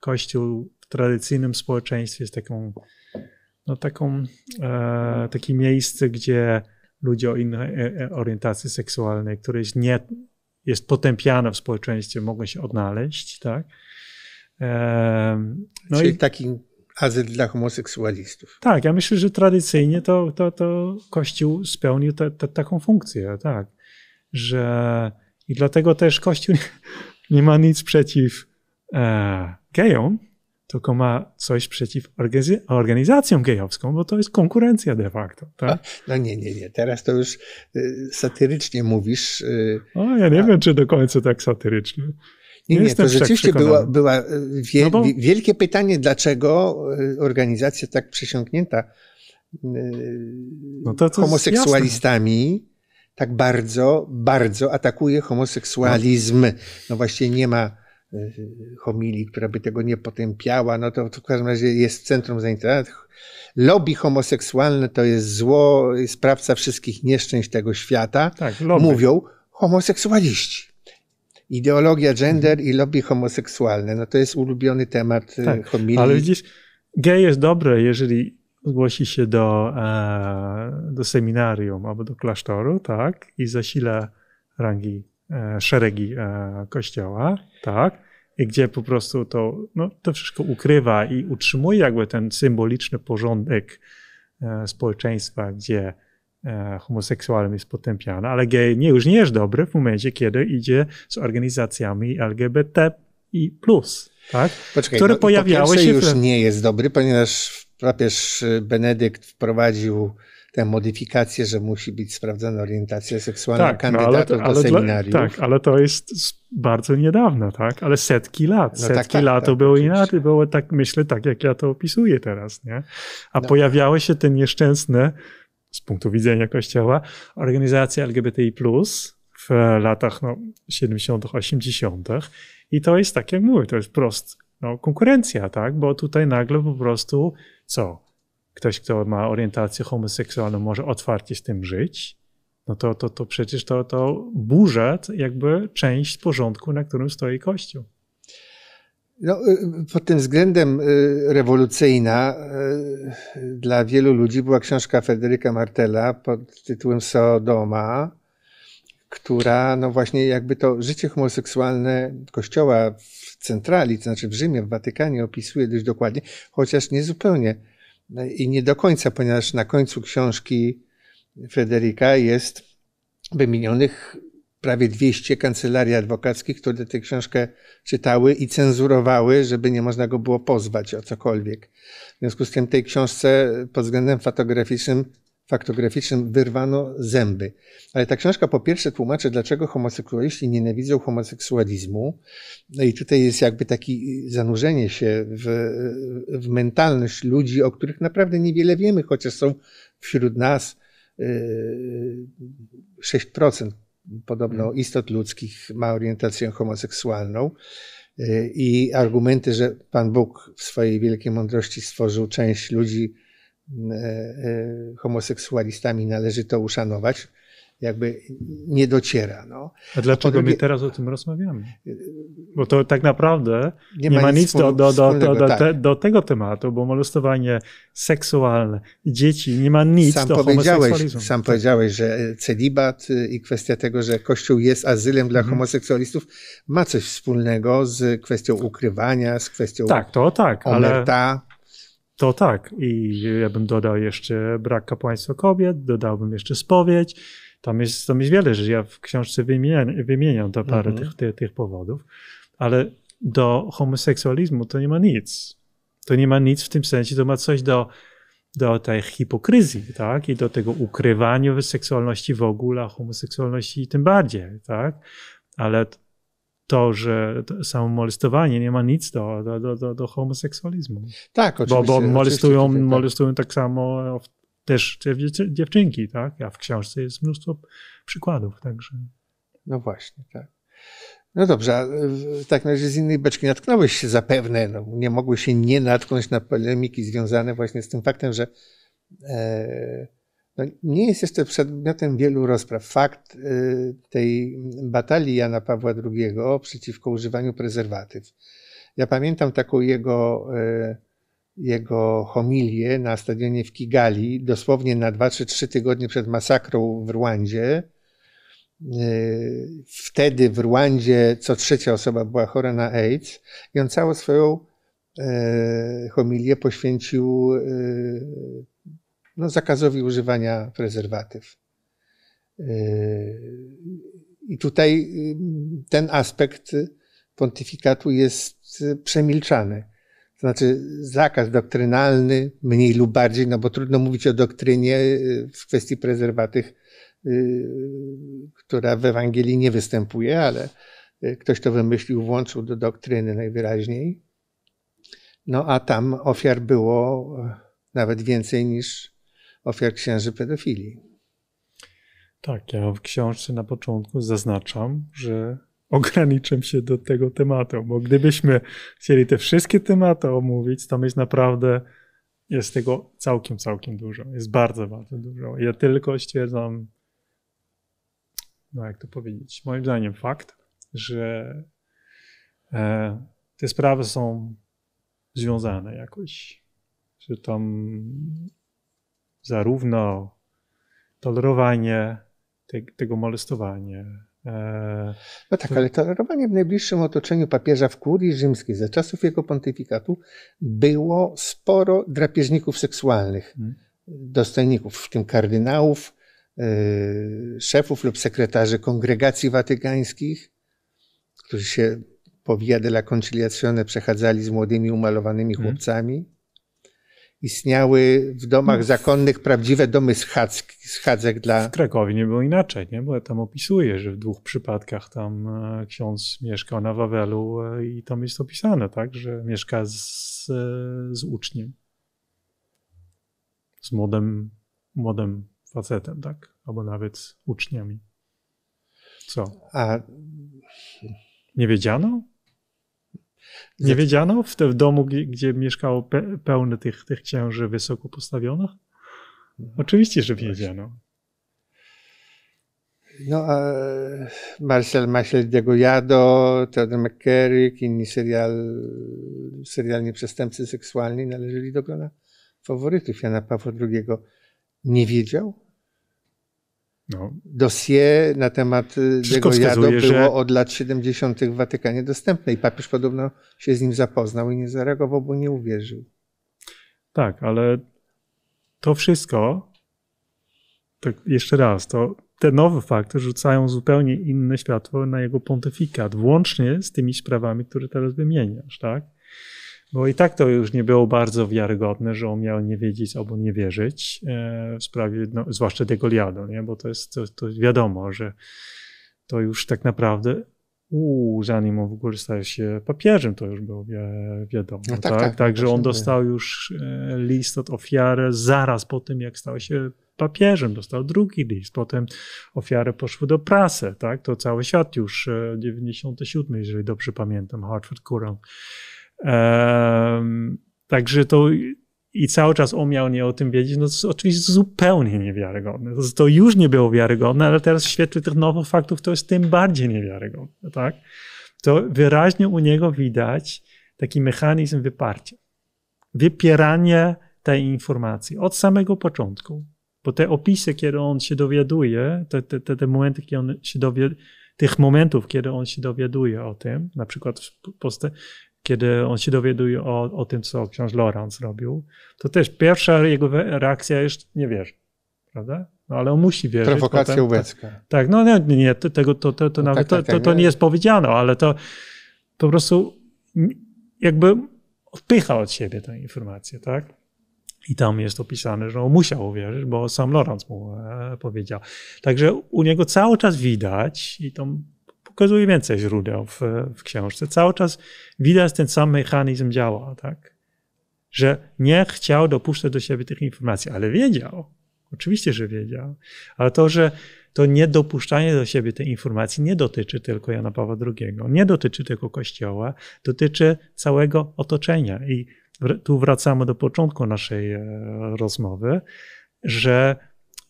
S2: Kościół w tradycyjnym społeczeństwie jest taką no taką, e, takie miejsce, gdzie ludzie o innej e, e, orientacji seksualnej, które jest, nie, jest potępiane w społeczeństwie, mogą się
S1: odnaleźć, tak? E, no Czyli i, taki azyl dla homoseksualistów.
S2: Tak, ja myślę, że tradycyjnie to, to, to Kościół spełnił te, te, taką funkcję, tak, że i dlatego też Kościół nie ma nic przeciw e, gejom, tylko ma coś przeciw organizacjom gejowską, bo to jest konkurencja de facto.
S1: Tak? No nie, nie, nie. Teraz to już y,
S2: satyrycznie mówisz. Y, o, ja nie A... wiem, czy do końca tak satyrycznie. Nie, nie, nie to tak rzeczywiście tak była, była
S1: y, wie, no bo... wielkie pytanie, dlaczego organizacja tak przesiąknięta no to, to homoseksualistami tak bardzo, bardzo atakuje homoseksualizm. No właśnie nie ma Y, homilii, która by tego nie potępiała, no to w każdym razie jest centrum zainteresowania. Lobby homoseksualne to jest zło, sprawca wszystkich nieszczęść tego świata, tak, mówią homoseksualiści. Ideologia gender i lobby homoseksualne, no to jest ulubiony temat y, tak, homilii. Ale widzisz, gej jest dobre,
S2: jeżeli zgłosi się do, e, do seminarium albo do klasztoru, tak, i zasila rangi E, szeregi e, kościoła, tak? I gdzie po prostu to, no, to wszystko ukrywa i utrzymuje jakby ten symboliczny porządek e, społeczeństwa, gdzie homoseksualizm jest potępiany, ale gej nie, już nie jest dobry w momencie, kiedy idzie z organizacjami LGBT i plus, tak? Poczekaj, które no, pojawiały po się. już w...
S1: nie jest dobry, ponieważ papież Benedykt wprowadził tę modyfikację, że musi być sprawdzona orientacja seksualna tak, kandydatów no ale, ale, do seminariów. tak,
S2: ale to jest bardzo niedawno, tak? Ale setki lat. No setki tak, tak, lat to tak, było oczywiście. inaczej. Było tak, myślę, tak jak ja to opisuję teraz, nie? A no. pojawiały się te nieszczęsne, z punktu widzenia Kościoła, organizacje LGBTI+, w latach no, 70., 80. I to jest tak, jak mówię, to jest prost no, konkurencja, tak? Bo tutaj nagle po prostu co ktoś, kto ma orientację homoseksualną, może otwarcie z tym żyć, no to, to, to przecież to, to burza jakby część porządku, na którym stoi Kościół.
S1: No, y, y, pod tym względem y, rewolucyjna dla wielu ludzi była książka Federyka Martella pod tytułem Sodoma, która no właśnie jakby to życie homoseksualne kościoła w w centrali, to znaczy w Rzymie, w Watykanie opisuje dość dokładnie, chociaż nie zupełnie no i nie do końca, ponieważ na końcu książki Frederika jest wymienionych prawie 200 kancelarii adwokackich, które tę książkę czytały i cenzurowały, żeby nie można go było pozwać o cokolwiek. W związku z tym tej książce pod względem fotograficznym faktograficznym wyrwano zęby. Ale ta książka po pierwsze tłumaczy, dlaczego homoseksualiści nienawidzą homoseksualizmu. No i tutaj jest jakby takie zanurzenie się w, w mentalność ludzi, o których naprawdę niewiele wiemy, chociaż są wśród nas 6% yy, podobno mm. istot ludzkich ma orientację homoseksualną. Yy, I argumenty, że Pan Bóg w swojej wielkiej mądrości stworzył część ludzi, E, e, homoseksualistami należy to uszanować, jakby nie dociera. No.
S2: A dlaczego A drugie... my teraz o tym rozmawiamy? E, bo to tak naprawdę nie, nie ma, nic, do, do, do, do, tak. te, do, tego tematu, bo molestowanie seksualne dzieci nie ma nic sam do powiedziałeś, Sam tak.
S1: powiedziałeś, że celibat y, i kwestia tego, że Kościół jest azylem dla mhm. homoseksualistów ma coś wspólnego z kwestią ukrywania, z kwestią tak,
S2: to tak, omerta.
S1: ale to tak.
S2: I ja bym dodał jeszcze brak kapłaństwa kobiet, dodałbym jeszcze spowiedź. Tam jest, tam jest wiele rzeczy. Ja w książce wymieniam, wymieniam to parę mhm. tych, tych, tych powodów, ale do homoseksualizmu to nie ma nic. To nie ma nic w tym sensie, to ma coś do, do tej hipokryzji, tak? I do tego ukrywania seksualności w ogóle, a homoseksualności tym bardziej, tak? Ale to, że samo molestowanie nie ma nic do, do, do, do homoseksualizmu. Tak, oczywiście. Bo, bo molestują, oczywiście, tak. molestują tak samo też dziewczynki, tak? A w książce jest mnóstwo przykładów, także.
S1: No właśnie, tak. No dobrze, a tak na razie z innej beczki natknąłeś się zapewne, no, nie mogłeś się nie natknąć na polemiki związane właśnie z tym faktem, że e, no, nie jest jeszcze przedmiotem wielu rozpraw. Fakt y, tej batalii Jana Pawła II przeciwko używaniu prezerwatyw. Ja pamiętam taką jego, y, jego homilię na stadionie w Kigali, dosłownie na 2 3 tygodnie przed masakrą w Rwandzie. Y, wtedy w Rwandzie co trzecia osoba była chora na AIDS i on całą swoją homilię poświęcił no, zakazowi używania prezerwatyw. Yy, I tutaj yy, ten aspekt pontyfikatu jest przemilczany. To znaczy zakaz doktrynalny, mniej lub bardziej, no bo trudno mówić o doktrynie yy, w kwestii prezerwatyw, która w Ewangelii nie występuje, ale ktoś to wymyślił, włączył do doktryny najwyraźniej. No a tam ofiar było nawet więcej niż ofiar księży pedofilii.
S2: Tak, ja w książce na początku zaznaczam, że ograniczę się do tego tematu, bo gdybyśmy chcieli te wszystkie tematy omówić, to jest naprawdę, jest tego całkiem, całkiem dużo. Jest bardzo, bardzo dużo. Ja tylko stwierdzam, no jak to powiedzieć, moim zdaniem fakt, że e, te sprawy są związane jakoś. Że tam zarówno tolerowanie te,
S1: tego molestowania. E, no tak, to... ale tolerowanie w najbliższym otoczeniu papieża w kurii rzymskiej za czasów jego pontyfikatu było sporo drapieżników seksualnych, hmm. dostojników, w tym kardynałów, yy, szefów lub sekretarzy kongregacji watykańskich, którzy się po Via della Conciliazione przechadzali z młodymi umalowanymi hmm. chłopcami istniały w domach no. zakonnych prawdziwe domy schadzek dla... W Krakowie nie było inaczej,
S2: nie? bo ja tam opisuję, że w dwóch przypadkach tam e, ksiądz mieszkał na Wawelu e, i tam jest opisane, tak, że mieszka z, e, z uczniem, z młodym, młodym facetem, tak, albo nawet z uczniami. Co? A... Nie wiedziano? Nie wiedziano w, te, w domu, gdzie, gdzie mieszkało pe, pełne tych, tych księży wysoko
S1: postawionych? Mhm. Oczywiście, że wiedziano. No, a Marcel Maciel Degollado, Theodore McCarrick, inni serial, serialni przestępcy seksualni należeli do grona faworytów Jana Pawła II. Nie wiedział, no. Dossier na temat y, tego jadu było że... od lat 70. w Watykanie dostępne i papież podobno się z nim zapoznał i nie zareagował, bo nie uwierzył.
S2: Tak, ale to wszystko, tak jeszcze raz, to te nowe fakty rzucają zupełnie inne światło na jego pontyfikat, włącznie z tymi sprawami, które teraz wymieniasz, tak? bo i tak to już nie było bardzo wiarygodne, że on miał nie wiedzieć albo nie wierzyć e, w sprawie, no, zwłaszcza tego liadu, nie? bo to jest to, to wiadomo, że to już tak naprawdę u, zanim on w ogóle stał się papieżem, to już było wiadomo. No tak, tak? tak, tak Także tak on dostał wie. już e, list od ofiary zaraz po tym, jak stał się papieżem, dostał drugi list, potem ofiary poszły do prasy, tak? To cały świat już 97, e, jeżeli dobrze pamiętam, Hartford Courant także to i cały czas on miał nie o tym wiedzieć, no to jest oczywiście zupełnie niewiarygodne. To, to już nie było wiarygodne, ale teraz w świetle tych nowych faktów to jest tym bardziej niewiarygodne, tak? To wyraźnie u niego widać taki mechanizm wyparcia, wypieranie tej informacji od samego początku. Bo te opisy, kiedy on się dowiaduje, te, te, te, momenty, kiedy on się dowiaduje, tych momentów, kiedy on się dowiaduje o tym, na przykład kiedy on się dowiaduje o, o tym, co książę Laurent zrobił, to też pierwsza jego reakcja jest, nie wierzy, prawda? No ale on musi wierzyć. Prowokacja potem, ubecka. Tak, tak, no nie, nie tego, to, to, to no nawet tak, tak, to, to, tak, nie jest powiedziano, ale to po prostu jakby odpycha od siebie tę informację, tak? I tam jest opisane, że on musiał uwierzyć, bo sam Lorenz mu e, powiedział. Także u niego cały czas widać i tam pokazuje więcej źródeł w, w książce. Cały czas widać ten sam mechanizm działa, tak? Że nie chciał dopuszczać do siebie tych informacji, ale wiedział. Oczywiście, że wiedział. Ale to, że to niedopuszczanie do siebie tej informacji nie dotyczy tylko Jana Pawła II, nie dotyczy tylko Kościoła, dotyczy całego otoczenia. I tu wracamy do początku naszej e, rozmowy, że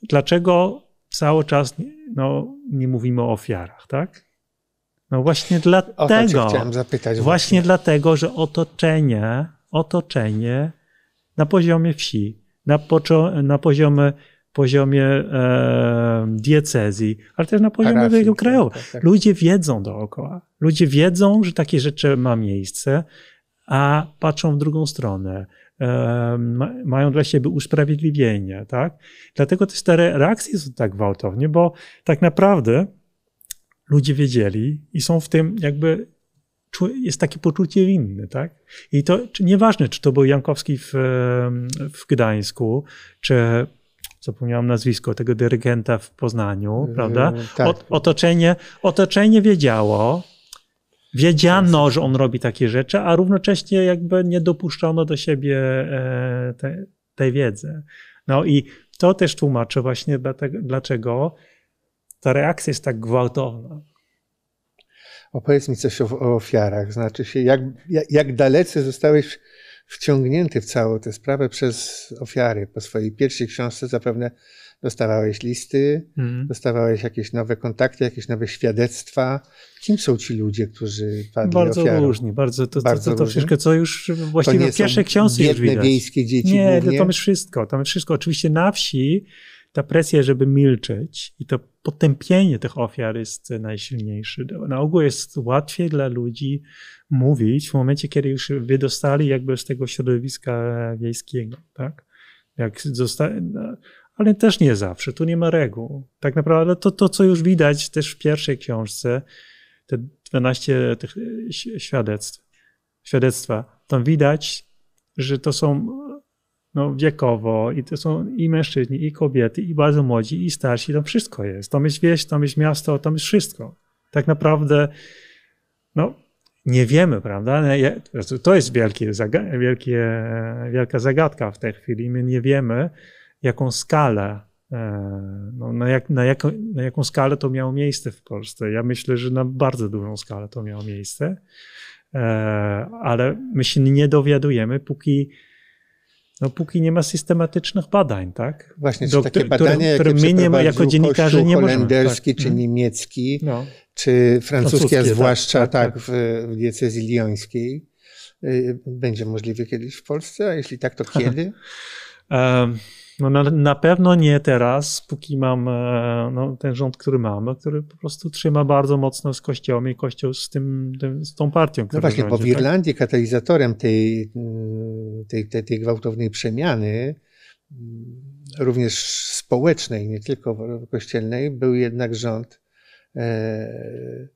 S2: dlaczego cały czas no, nie mówimy o ofiarach, tak? No właśnie dlatego. chciałem zapytać. Właśnie, właśnie dlatego, że otoczenie, otoczenie na poziomie wsi, na, poczo- na poziomie, poziomie e, diecezji, ale też na poziomie Parafii, tak, krajowym. Tak, tak. Ludzie wiedzą dookoła. Ludzie wiedzą, że takie rzeczy ma miejsce, a patrzą w drugą stronę. E, mają dla siebie usprawiedliwienie, tak? Dlatego też te reakcje są tak gwałtownie, bo tak naprawdę ludzie wiedzieli i są w tym jakby, jest takie poczucie winny, tak? I to czy, nieważne, czy to był Jankowski w, w Gdańsku, czy zapomniałam nazwisko tego dyrygenta w Poznaniu, yy, prawda? Tak. otoczenie, otoczenie wiedziało, wiedziano, że on robi takie rzeczy, a równocześnie jakby nie dopuszczono do siebie e, tej te wiedzy. No i to też tłumaczę właśnie dlatego, dlaczego ta
S1: reakcja jest tak gwałtowna. Opowiedz mi coś o, o ofiarach. Znaczy się, jak, jak, jak dalece zostałeś wciągnięty w całą tę sprawę przez ofiary. Po swojej pierwszej książce zapewne dostawałeś listy, mm. dostawałeś jakieś nowe kontakty, jakieś nowe świadectwa. Kim są ci ludzie, którzy padli Bardzo ofiarą? różni, bardzo. To, bardzo to, to, to wszystko, co już właściwie w pierwszej książce już widać. wiejskie dzieci Nie, głównie. tam jest wszystko,
S2: tam jest wszystko. Oczywiście na wsi ta presja, żeby milczeć i to potępienie tych ofiar jest najsilniejsze. Na ogół jest łatwiej dla ludzi mówić w momencie, kiedy już wydostali jakby z tego środowiska wiejskiego, tak? Jak zosta- no, ale też nie zawsze, tu nie ma reguł. Tak naprawdę to, to co już widać też w pierwszej książce, te 12 tych e, świadectw, świadectwa, tam widać, że to są no, wiekowo i to są i mężczyźni, i kobiety, i bardzo młodzi, i starsi, to wszystko jest. Tam jest wieś, tam jest miasto, tam jest wszystko. Tak naprawdę, no, nie wiemy, prawda? No, to jest wielkie, wielkie, wielka zagadka w tej chwili. My nie wiemy, jaką skalę, e, no, na, jak, na, jaką, na jaką skalę to miało miejsce w Polsce. Ja myślę, że na bardzo dużą skalę to miało miejsce, e, ale my się nie dowiadujemy, póki no, póki nie ma systematycznych badań, tak? Właśnie, Do, takie badania, które, które my nie ma jako dziennikarze nie możemy. holenderski tak.
S1: czy mhm. niemiecki, no. czy francuski, a tak, zwłaszcza tak, tak, tak w, w diecezji liońskiej, y, będzie możliwe kiedyś w Polsce, a jeśli tak, to kiedy?
S2: um. No na, na pewno nie teraz, póki mam e, no, ten rząd, który mam, który po prostu trzyma bardzo mocno z Kościołem i Kościół z, tym, tym z tą partią. No właśnie, rządzi, bo w tak? Irlandii
S1: katalizatorem tej, mm, tej, tej, tej gwałtownej przemiany mm, również społecznej, nie tylko kościelnej, był jednak rząd e,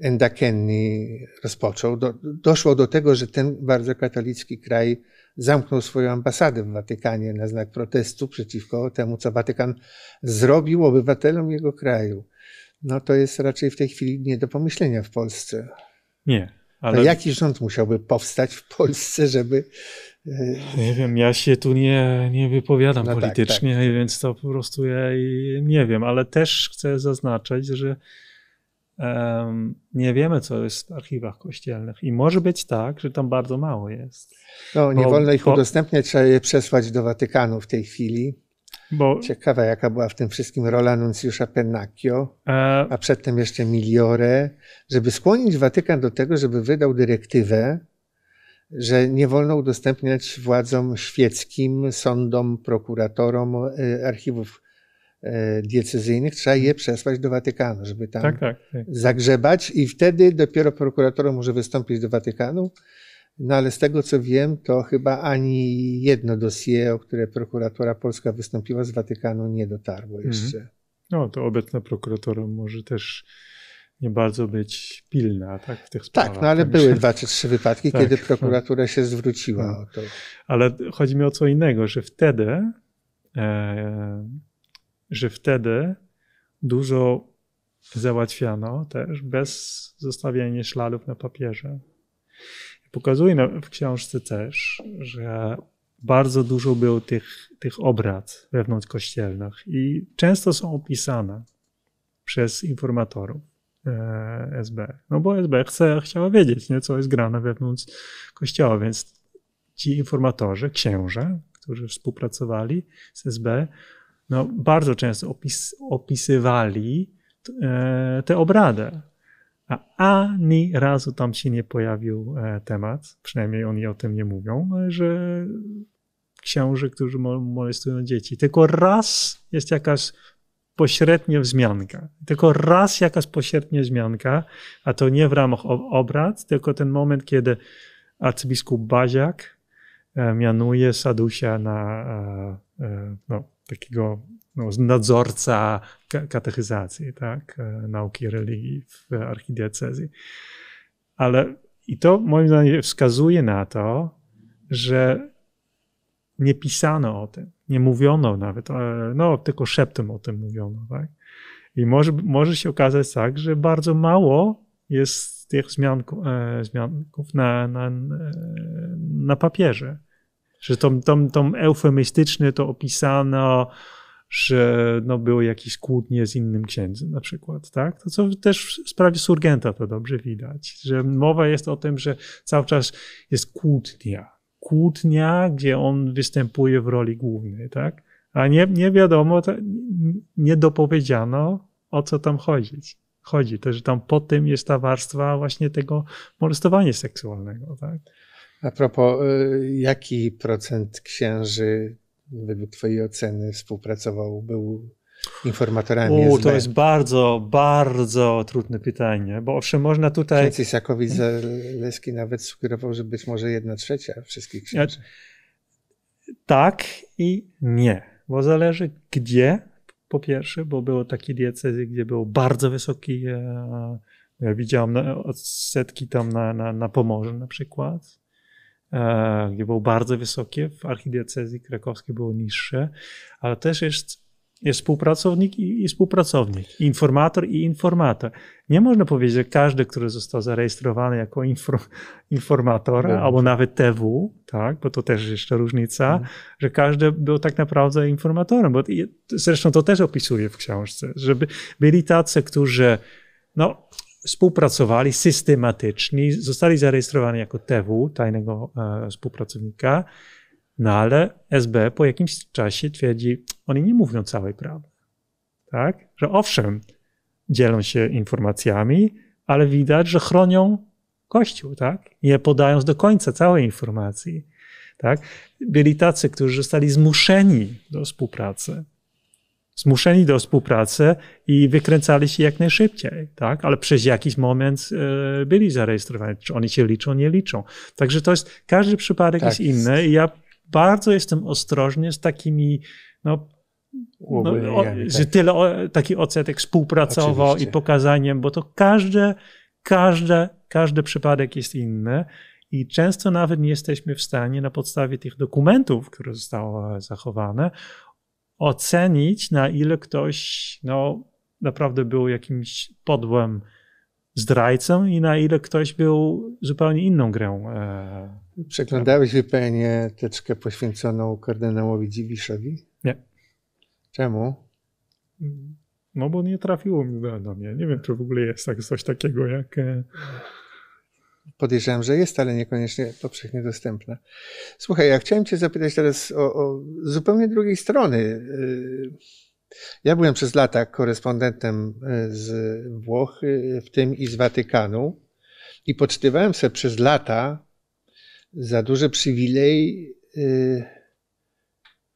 S1: Enda Kenny rozpoczął. Do, doszło do tego, że ten bardzo katolicki kraj zamknął swoją ambasadę w Watykanie na znak protestu przeciwko temu, co Watykan zrobił obywatelom jego kraju. No to jest raczej w tej chwili nie do pomyślenia w Polsce. Nie. Ale... To jaki rząd musiałby powstać w Polsce, żeby. E, nie
S2: wiem, ja się tu nie, nie wypowiadam no tak, politycznie, tak, tak. więc to po prostu ja nie wiem, ale też chcę zaznaczyć, że nie wiemy, co jest w archiwach kościelnych. I może być tak, że tam bardzo mało jest. No, nie bo, wolno ich bo,
S1: udostępniać, trzeba je przesłać do Watykanu w tej chwili. Bo, Ciekawa, jaka była w tym wszystkim rola nuncjusza Pennacchio, e, a przedtem jeszcze Miliore, żeby skłonić Watykan do tego, żeby wydał dyrektywę, że nie wolno udostępniać władzom świeckim, sądom, prokuratorom e, archiwów E, diecezyjnych, trzeba je przesłać do Watykanu, żeby tam tak, tak, tak. zagrzebać i wtedy dopiero prokurator może wystąpić do Watykanu. No ale z tego co wiem, to chyba ani jedno dosie, o które prokuratura polska wystąpiła z Watykanu, nie dotarło mhm. jeszcze.
S2: Mhm. No to obecna prokuratorom może też nie bardzo być pilna tak, w tych sprawach. Tak, no ale tak były dwa czy trzy wypadki, tak, kiedy prokuratura się zwróciła no. o to. Ale chodzi mi o co innego, że wtedy e, że wtedy dużo załatwiano też bez zostawiania śladów na papierze. Pokazuje w książce też, że bardzo dużo było tych, tych obrad wewnątrzkościelnych i często są opisane przez informatorów e, SB. No bo SB chce, chciała wiedzieć, nie, co jest grane wewnątrz kościoła, więc ci informatorzy, księża, którzy współpracowali z SB, no, bardzo często opis, opisywali e, tę obradę. A ani razu tam się nie pojawił e, temat, przynajmniej oni o tym nie mówią, e, że księży, którzy molestują dzieci. Tylko raz jest jakaś pośrednia wzmianka. Tylko raz jakaś pośrednia wzmianka, a to nie w ramach obrad, tylko ten moment, kiedy arcybiskup Baziak e, mianuje Sadusia na e, no, takiego no, nadzorca katechyzacji, tak, e, nauki religii w archidiecezji. Ale i to moim zdaniem wskazuje na to, że nie pisano o tym, nie mówiono nawet, e, no tylko szeptem o tym mówiono, tak? I może, może się okazać tak, że bardzo mało jest tych e, zmianków, zmianków na, na, na papierze. Że tą, tą, tą eufemistycznie to opisano, że no, były jakieś kłótnie z innym księdzem na przykład, tak? To co też w sprawie Surgenta to dobrze widać, że mowa jest o tym, że cały czas jest kłótnia. Kłótnia, gdzie on występuje w roli głównej, tak? A nie, nie wiadomo, nie dopowiedziano o co tam chodzić. Chodzi też, że tam po tym jest ta warstwa właśnie tego molestowania seksualnego, tak?
S1: A propos, y, jaki procent księży według Twojej oceny współpracował, był informatorami U, To jest
S2: bardzo,
S1: bardzo trudne pytanie, bo owszem, można tutaj... Ksiądz Isakowicz Zaleski nawet sugerował, że być może jedna trzecia wszystkich księży. Tak i
S2: nie, bo zależy gdzie, po pierwsze, bo było takie diecezji, gdzie było bardzo wysoki... E, ja widziałem odsetki no, tam na, na, na Pomorzu na przykład, E, gdzie było bardzo wysokie, w archidiecezji krakowskiej było niższe, ale też jest, jest współpracownik i, i współpracownik, informator i informator. Nie można powiedzieć, że każdy, który został zarejestrowany jako inform, informator albo nawet TW, tak, bo to też jeszcze różnica, mhm. że każdy był tak naprawdę informatorem, bo zresztą to też opisuję w książce, żeby byli tacy, którzy no, współpracowali systematycznie, zostali zarejestrowani jako TW, tajnego e, współpracownika, no ale SB po jakimś czasie twierdzi, oni nie mówią całej prawdy. Tak? Że owszem, dzielą się informacjami, ale widać, że chronią Kościół, tak? Nie podając do końca całej informacji. Tak? Byli tacy, którzy zostali zmuszeni do współpracy zmuszeni do współpracy i wykręcali się jak najszybciej, tak? ale przez jakiś moment e, byli zarejestrowani, czy oni się liczą, nie liczą. Także to jest, każdy przypadek tak. jest inny i ja bardzo jestem ostrożny z takimi, no, no o, tak. że tak. tyle o, taki odsetek współpracował Oczywiście. i pokazaniem, bo to każde, każde, każdy przypadek jest inny i często nawet nie jesteśmy w stanie na podstawie tych dokumentów, które zostały zachowane, ocenić, na ile ktoś no, naprawdę był jakimś podłem zdrajcą i na ile ktoś był zupełnie inną
S1: grą. E, Przeglądałeś wypełnienie teczkę poświęconą kardynałowi Dziwiszowi? Nie. Czemu?
S2: No bo nie trafiło mi do
S1: mnie. Nie wiem, czy w ogóle jest tak, coś takiego jak... E, podejrzewam, że jest, ale niekoniecznie powszechnie dostępna. Słuchaj, ja chciałem Cię zapytać teraz o, o zupełnie drugiej strony. Ja byłem przez lata korespondentem e, z Włoch, e, w tym i z Watykanu, i poczytywałem sobie przez lata za duży przywilej e,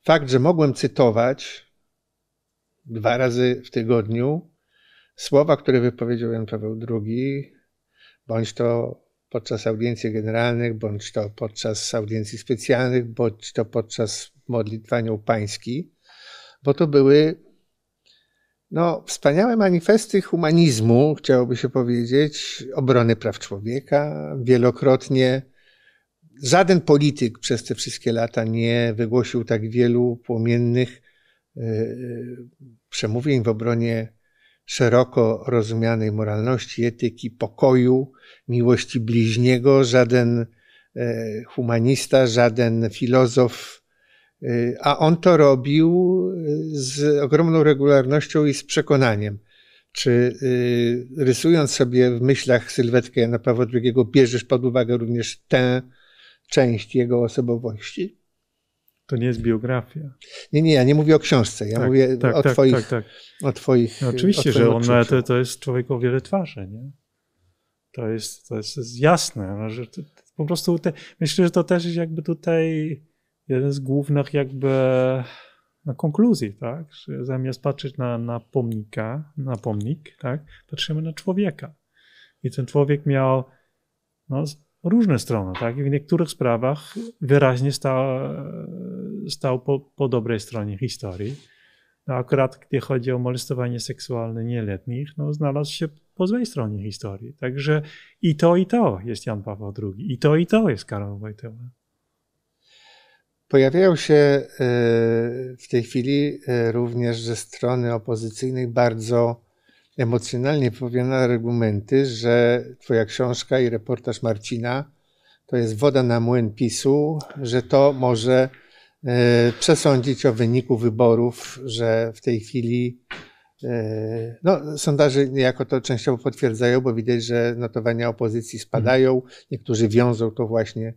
S1: fakt, że mogłem cytować dwa razy w tygodniu słowa, które wypowiedział Jan Paweł II, bądź to podczas audiencji generalnych, bądź to podczas audiencji specjalnych, bądź to podczas modlitwania u pański, bo to były no, wspaniałe manifesty humanizmu, chciałoby się powiedzieć, obrony praw człowieka. Wielokrotnie żaden polityk przez te wszystkie lata nie wygłosił tak wielu płomiennych yy, przemówień w obronie szeroko rozumianej moralności, etyki, pokoju, miłości bliźniego. Żaden e, humanista, żaden filozof, e, a on to robił e, z ogromną regularnością i z przekonaniem. Czy rysując sobie w myślach sylwetkę Jana Pawła II, bierzesz pod uwagę również tę część jego osobowości? To nie jest
S2: biografia.
S1: Nie, nie, ja nie mówię o książce, ja tak, mówię tak, o, tak, twoich, tak, tak. o Twoich. No oczywiście, o że on, no, to,
S2: to jest człowiek o wiele twarzy, nie? To jest, to jest, jasne, no, że to, po prostu te, myślę, że to też jest jakby tutaj jeden z głównych jakby na no, konkluzji, tak? Że zamiast patrzeć na, na pomnika, na pomnik, tak? Patrzymy na człowieka. I ten człowiek miał no, różne strony. Tak? W niektórych sprawach wyraźnie stał, stał po, po dobrej stronie historii. No akurat gdy chodzi o molestowanie seksualne nieletnich, no znalazł się po złej stronie historii. Także i to, i to jest Jan Paweł II, i to, i to jest Karol Wojtyła.
S1: Pojawiają się e, w tej chwili e, również ze strony opozycyjnej bardzo emocjonalnie powiane argumenty, że twoja książka i reportaż Marcina to jest woda na młyn PiSu, że to może e, przesądzić o wyniku wyborów, że w tej chwili e, no, sondaże niejako to częściowo potwierdzają, bo widać, że notowania opozycji spadają. Niektórzy wiążą to właśnie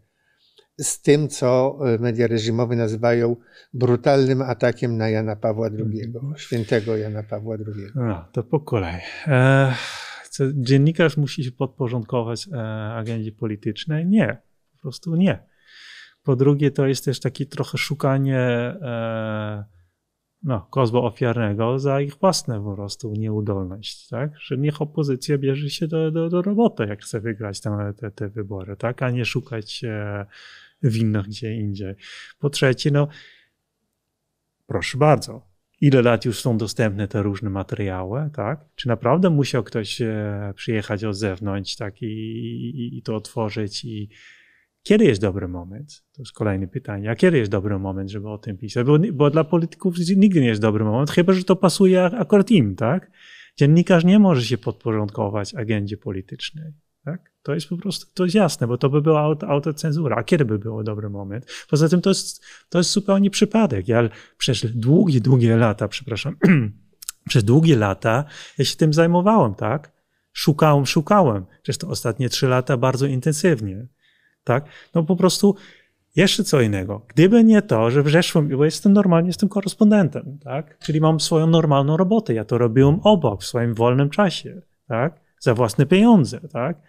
S1: z tym, co e, media reżimowe nazywają brutalnym atakiem na Jana Pawła II, mhm. świętego Jana Pawła II. No,
S2: to po kolei. E, dziennikarz musi się podporządkować e, agendzie politycznej? Nie, po prostu nie. Po drugie, to jest też takie trochę szukanie no, kozła ofiarnego za ich własne po prostu nieudolność, tak? Że niech opozycja bierze się do, do, do roboty, jak chce wygrać tam te, te wybory, tak? A nie szukać e, winno gdzie indziej. Po trzecie, no proszę bardzo, ile lat już są dostępne te różne materiały, tak? Czy naprawdę musiał ktoś e, przyjechać od zewnątrz, tak, i, i, i to otworzyć i kiedy jest dobry moment? To jest kolejne pytanie. A kiedy jest dobry moment, żeby o tym pisać? Bo, bo dla polityków nigdy nie jest dobry moment, chyba że to pasuje akurat im, tak? Dziennikarz nie może się podporządkować agendzie politycznej. Tak? To jest po prostu, to jest jasne, bo to by była autocenzura. A kiedy by było dobry moment? Poza tym to jest, to jest zupełnie przypadek. Ja przez długie, długie lata, przepraszam, przez długie lata ja się tym zajmowałem, tak? Szukałem, szukałem. Przez te ostatnie trzy lata bardzo intensywnie, tak? No po prostu jeszcze co innego. Gdyby nie to, że w zeszłym, bo jestem normalnie, jestem korespondentem, tak? Czyli mam swoją normalną robotę. Ja to robiłem obok, w swoim wolnym czasie, tak? za własne pieniądze. Tak?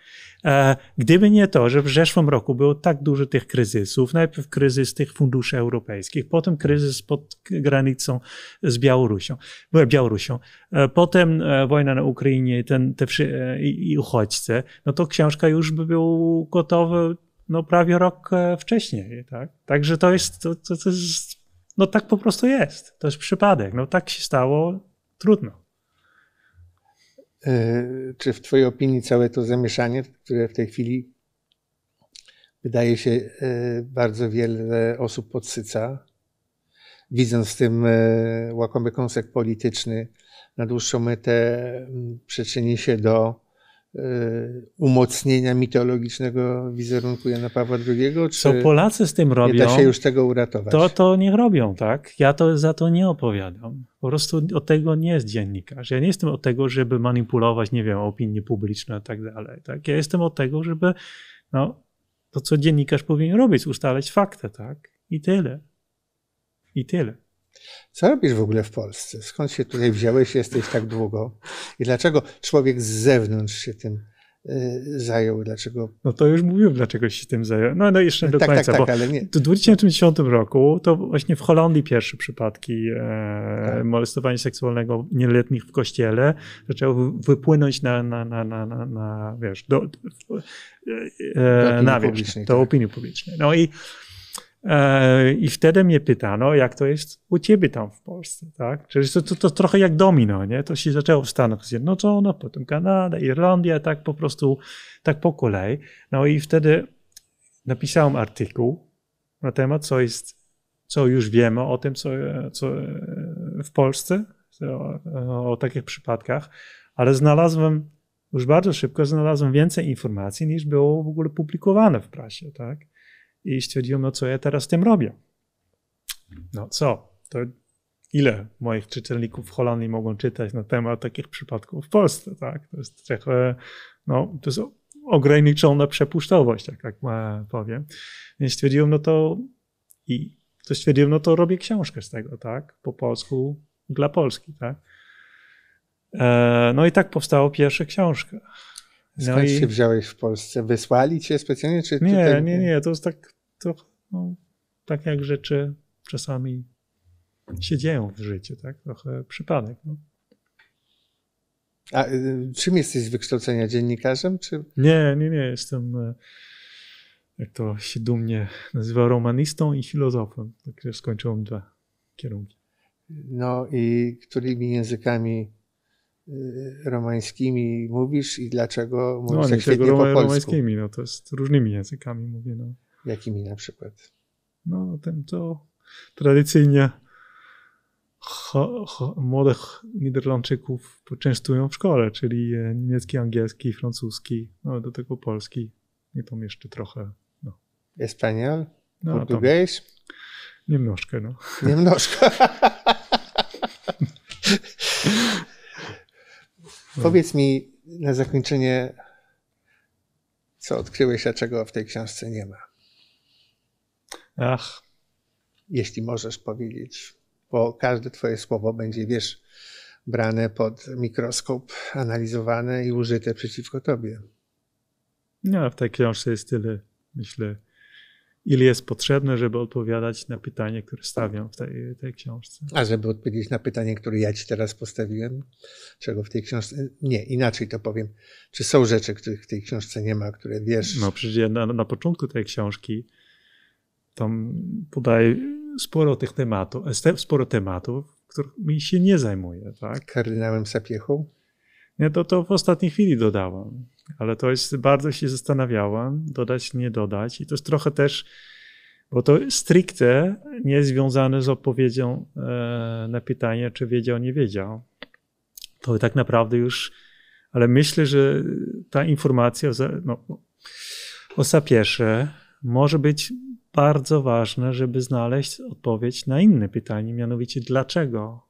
S2: E, gdyby nie to, że w zeszłym roku było tak dużo tych kryzysów, najpierw kryzys tych funduszy europejskich, potem kryzys pod granicą z Białorusią, e, Białorusią e, potem wojna na Ukrainie ten, te wszy, i, i uchodźcy, no to książka już by była gotowa no, prawie rok wcześniej. Tak? Także to jest, to, to, to jest, no tak po prostu
S1: jest. To jest przypadek. No tak się stało, trudno. Y, czy w Twojej opinii całe to zamieszanie, które w tej chwili wydaje się y, bardzo wiele osób podsyca, widząc w tym y, łakomy kąsek polityczny, na dłuższą metę przyczyni się do Y, umocnienia mitologicznego wizerunku Jana Pawła II? Czy Co Polacy z tym robią? Nie da się już tego uratować. To,
S2: to niech robią, tak? Ja to za to nie opowiadam. Po prostu od tego nie jest dziennikarz. Ja nie jestem od tego, żeby manipulować, nie wiem, opinie publiczne i tak dalej. Tak? Ja jestem od tego, żeby no, to, co dziennikarz powinien robić, ustalać fakty, tak? I tyle. I tyle.
S1: Co robisz w ogóle w Polsce? Skąd się tutaj wziąłeś, jesteś tak długo? I dlaczego człowiek z zewnątrz się tym y, zajął, dlaczego...
S2: No to już mówiłem, dlaczego się tym zajął. No, no jeszcze no do tak, tak końca, tak, tak, bo ale nie. w 2010 roku to właśnie w Holandii pierwsze przypadki e, tak. molestowania seksualnego nieletnich w kościele zaczęły wypłynąć na, na, na, na, na, na wiesz, do, e, do e, na wierzch, do tak. opinii publicznej. No i E, I wtedy mnie pytano, jak to jest u ciebie tam w Polsce, tak? Czyli to, to, to trochę jak domino, nie? To się zaczęło w Stanach Zjednoczonych, potem Kanada, Irlandia, tak po prostu, tak po kolei. No i wtedy napisałem artykuł na temat, co jest, co już wiemy o tym, co, co w Polsce, o, o takich przypadkach, ale znalazłem, już bardzo szybko znalazłem więcej informacji niż było w ogóle publikowane w prasie, tak? i stwierdziłem, no co ja teraz z tym robię? No co? To ile moich czytelników w Holandii mogą czytać na temat takich przypadków w Polsce, tak? To jest trochę, no to jest ograniczona przepuszczalność, tak, tak powiem. Więc stwierdziłem, no to i to stwierdziłem, no to robię książkę z tego, tak? Po polsku dla Polski, tak? E, no i tak powstała pierwsza książka. No Skąd i... się
S1: wziąłeś w Polsce? Wysłali cię specjalnie? Czy nie, tutaj... nie, nie.
S2: To jest tak trochę, no, tak jak rzeczy czasami się dzieją w życiu, tak? Trochę przypadek. No.
S1: A y, czym jesteś z wykształcenia? Dziennikarzem? Czy...
S2: Nie, nie, nie. Jestem, e, jak to się dumnie nazywa, romanistą i filozofem. Także skończyłem dwa kierunki.
S1: No i którymi językami y, romańskimi mówisz i dlaczego no, mówisz no, tak świetnie po polsku? romańskimi,
S2: no to jest różnymi językami mówię. No. Jakimi na przykład? No, ten to
S1: tradycyjnie
S2: ho, ho, młodych Niderlandczyków poczęstują w szkole, czyli e, niemiecki, angielski, francuski, no do tego polski i tam jeszcze trochę. No.
S1: Espanol? No, Portugais? Niemnożkę, no. Niemnożkę. no. Powiedz mi na zakończenie, co odkryłeś, a czego w tej książce nie ma? Ach. Jeśli możesz powiedzieć, bo każde Twoje słowo będzie, wiesz, brane pod mikroskop, analizowane i użyte przeciwko Tobie.
S2: No, w tej książce jest tyle, myślę, ile jest potrzebne, żeby odpowiadać na pytanie, które stawiam w tej, tej książce.
S1: A żeby odpowiedzieć na pytanie, które ja Ci teraz postawiłem, czego w tej książce. Nie, inaczej to powiem. Czy są rzeczy, których w tej książce nie ma, które wiesz. No, przecież ja na, na początku tej
S2: książki tam podaje sporo tych tematów, sporo tematów, którymi się nie zajmuje. Tak? Kardynałem Sapiechą? Nie, to, to w ostatniej chwili dodałam, ale to jest, bardzo się zastanawiałam, dodać, nie dodać i to jest trochę też, bo to stricte nie jest związane z odpowiedzią e, na pytanie, czy wiedział, nie wiedział. To tak naprawdę już, ale myślę, że ta informacja no, o Sapiesze może być bardzo ważne, żeby znaleźć odpowiedź na inne pytanie, mianowicie dlaczego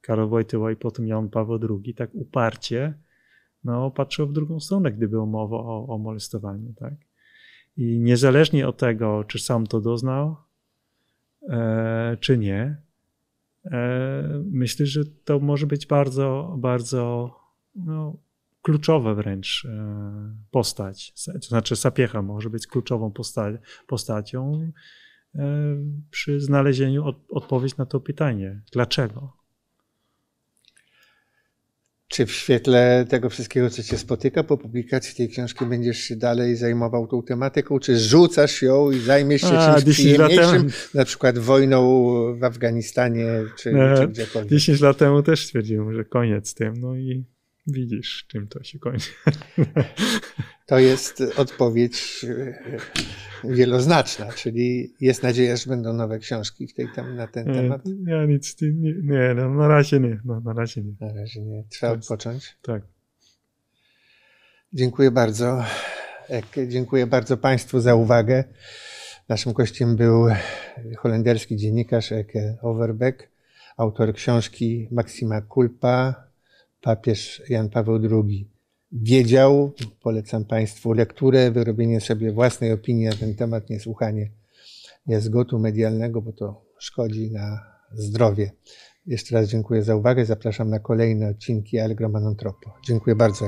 S2: Karol Wojtyła i potem Jan Paweł II tak uparcie no, patrzył w drugą stronę, gdy było mowa o, o molestowaniu. Tak? I niezależnie od tego, czy sam to doznał, e, czy nie, e, myślę, że to może być bardzo, bardzo no, kluczowa wręcz e, postać. To znaczy, Sapiecha może być kluczową posta postacią e, przy znalezieniu od odpowiedzi na to
S1: pytanie. Dlaczego? Czy w świetle tego wszystkiego, co cię spotyka po publikacji tej książki, będziesz się dalej zajmował tą tematyką, czy rzucasz ją i zajmiesz się A, czymś przyjemniejszym, na przykład wojną w Afganistanie, czy, e, czy gdziekolwiek? 10
S2: lat temu też stwierdziłem, że koniec z tym, no i Widzisz,
S1: czym to się kończy. To jest odpowiedź e, wieloznaczna, czyli jest nadzieja, że będą nowe książki w tej tam, na ten temat?
S2: Ja nic, nie, nie no, na razie nie, no, na razie nie. Na razie nie, trzeba jest, odpocząć. Tak.
S1: Dziękuję bardzo. E, dziękuję bardzo Państwu za uwagę. Naszym gościem był holenderski dziennikarz Eke Overbeck, autor książki Maxima Kulpa, papież Jan Paweł II wiedział. Polecam Państwu lekturę, wyrobienie sobie własnej opinii na ten temat, nie słuchanie medialnego, bo to szkodzi na zdrowie. Jeszcze raz dziękuję za uwagę. Zapraszam na kolejne odcinki Allegro Manantropo. Dziękuję bardzo.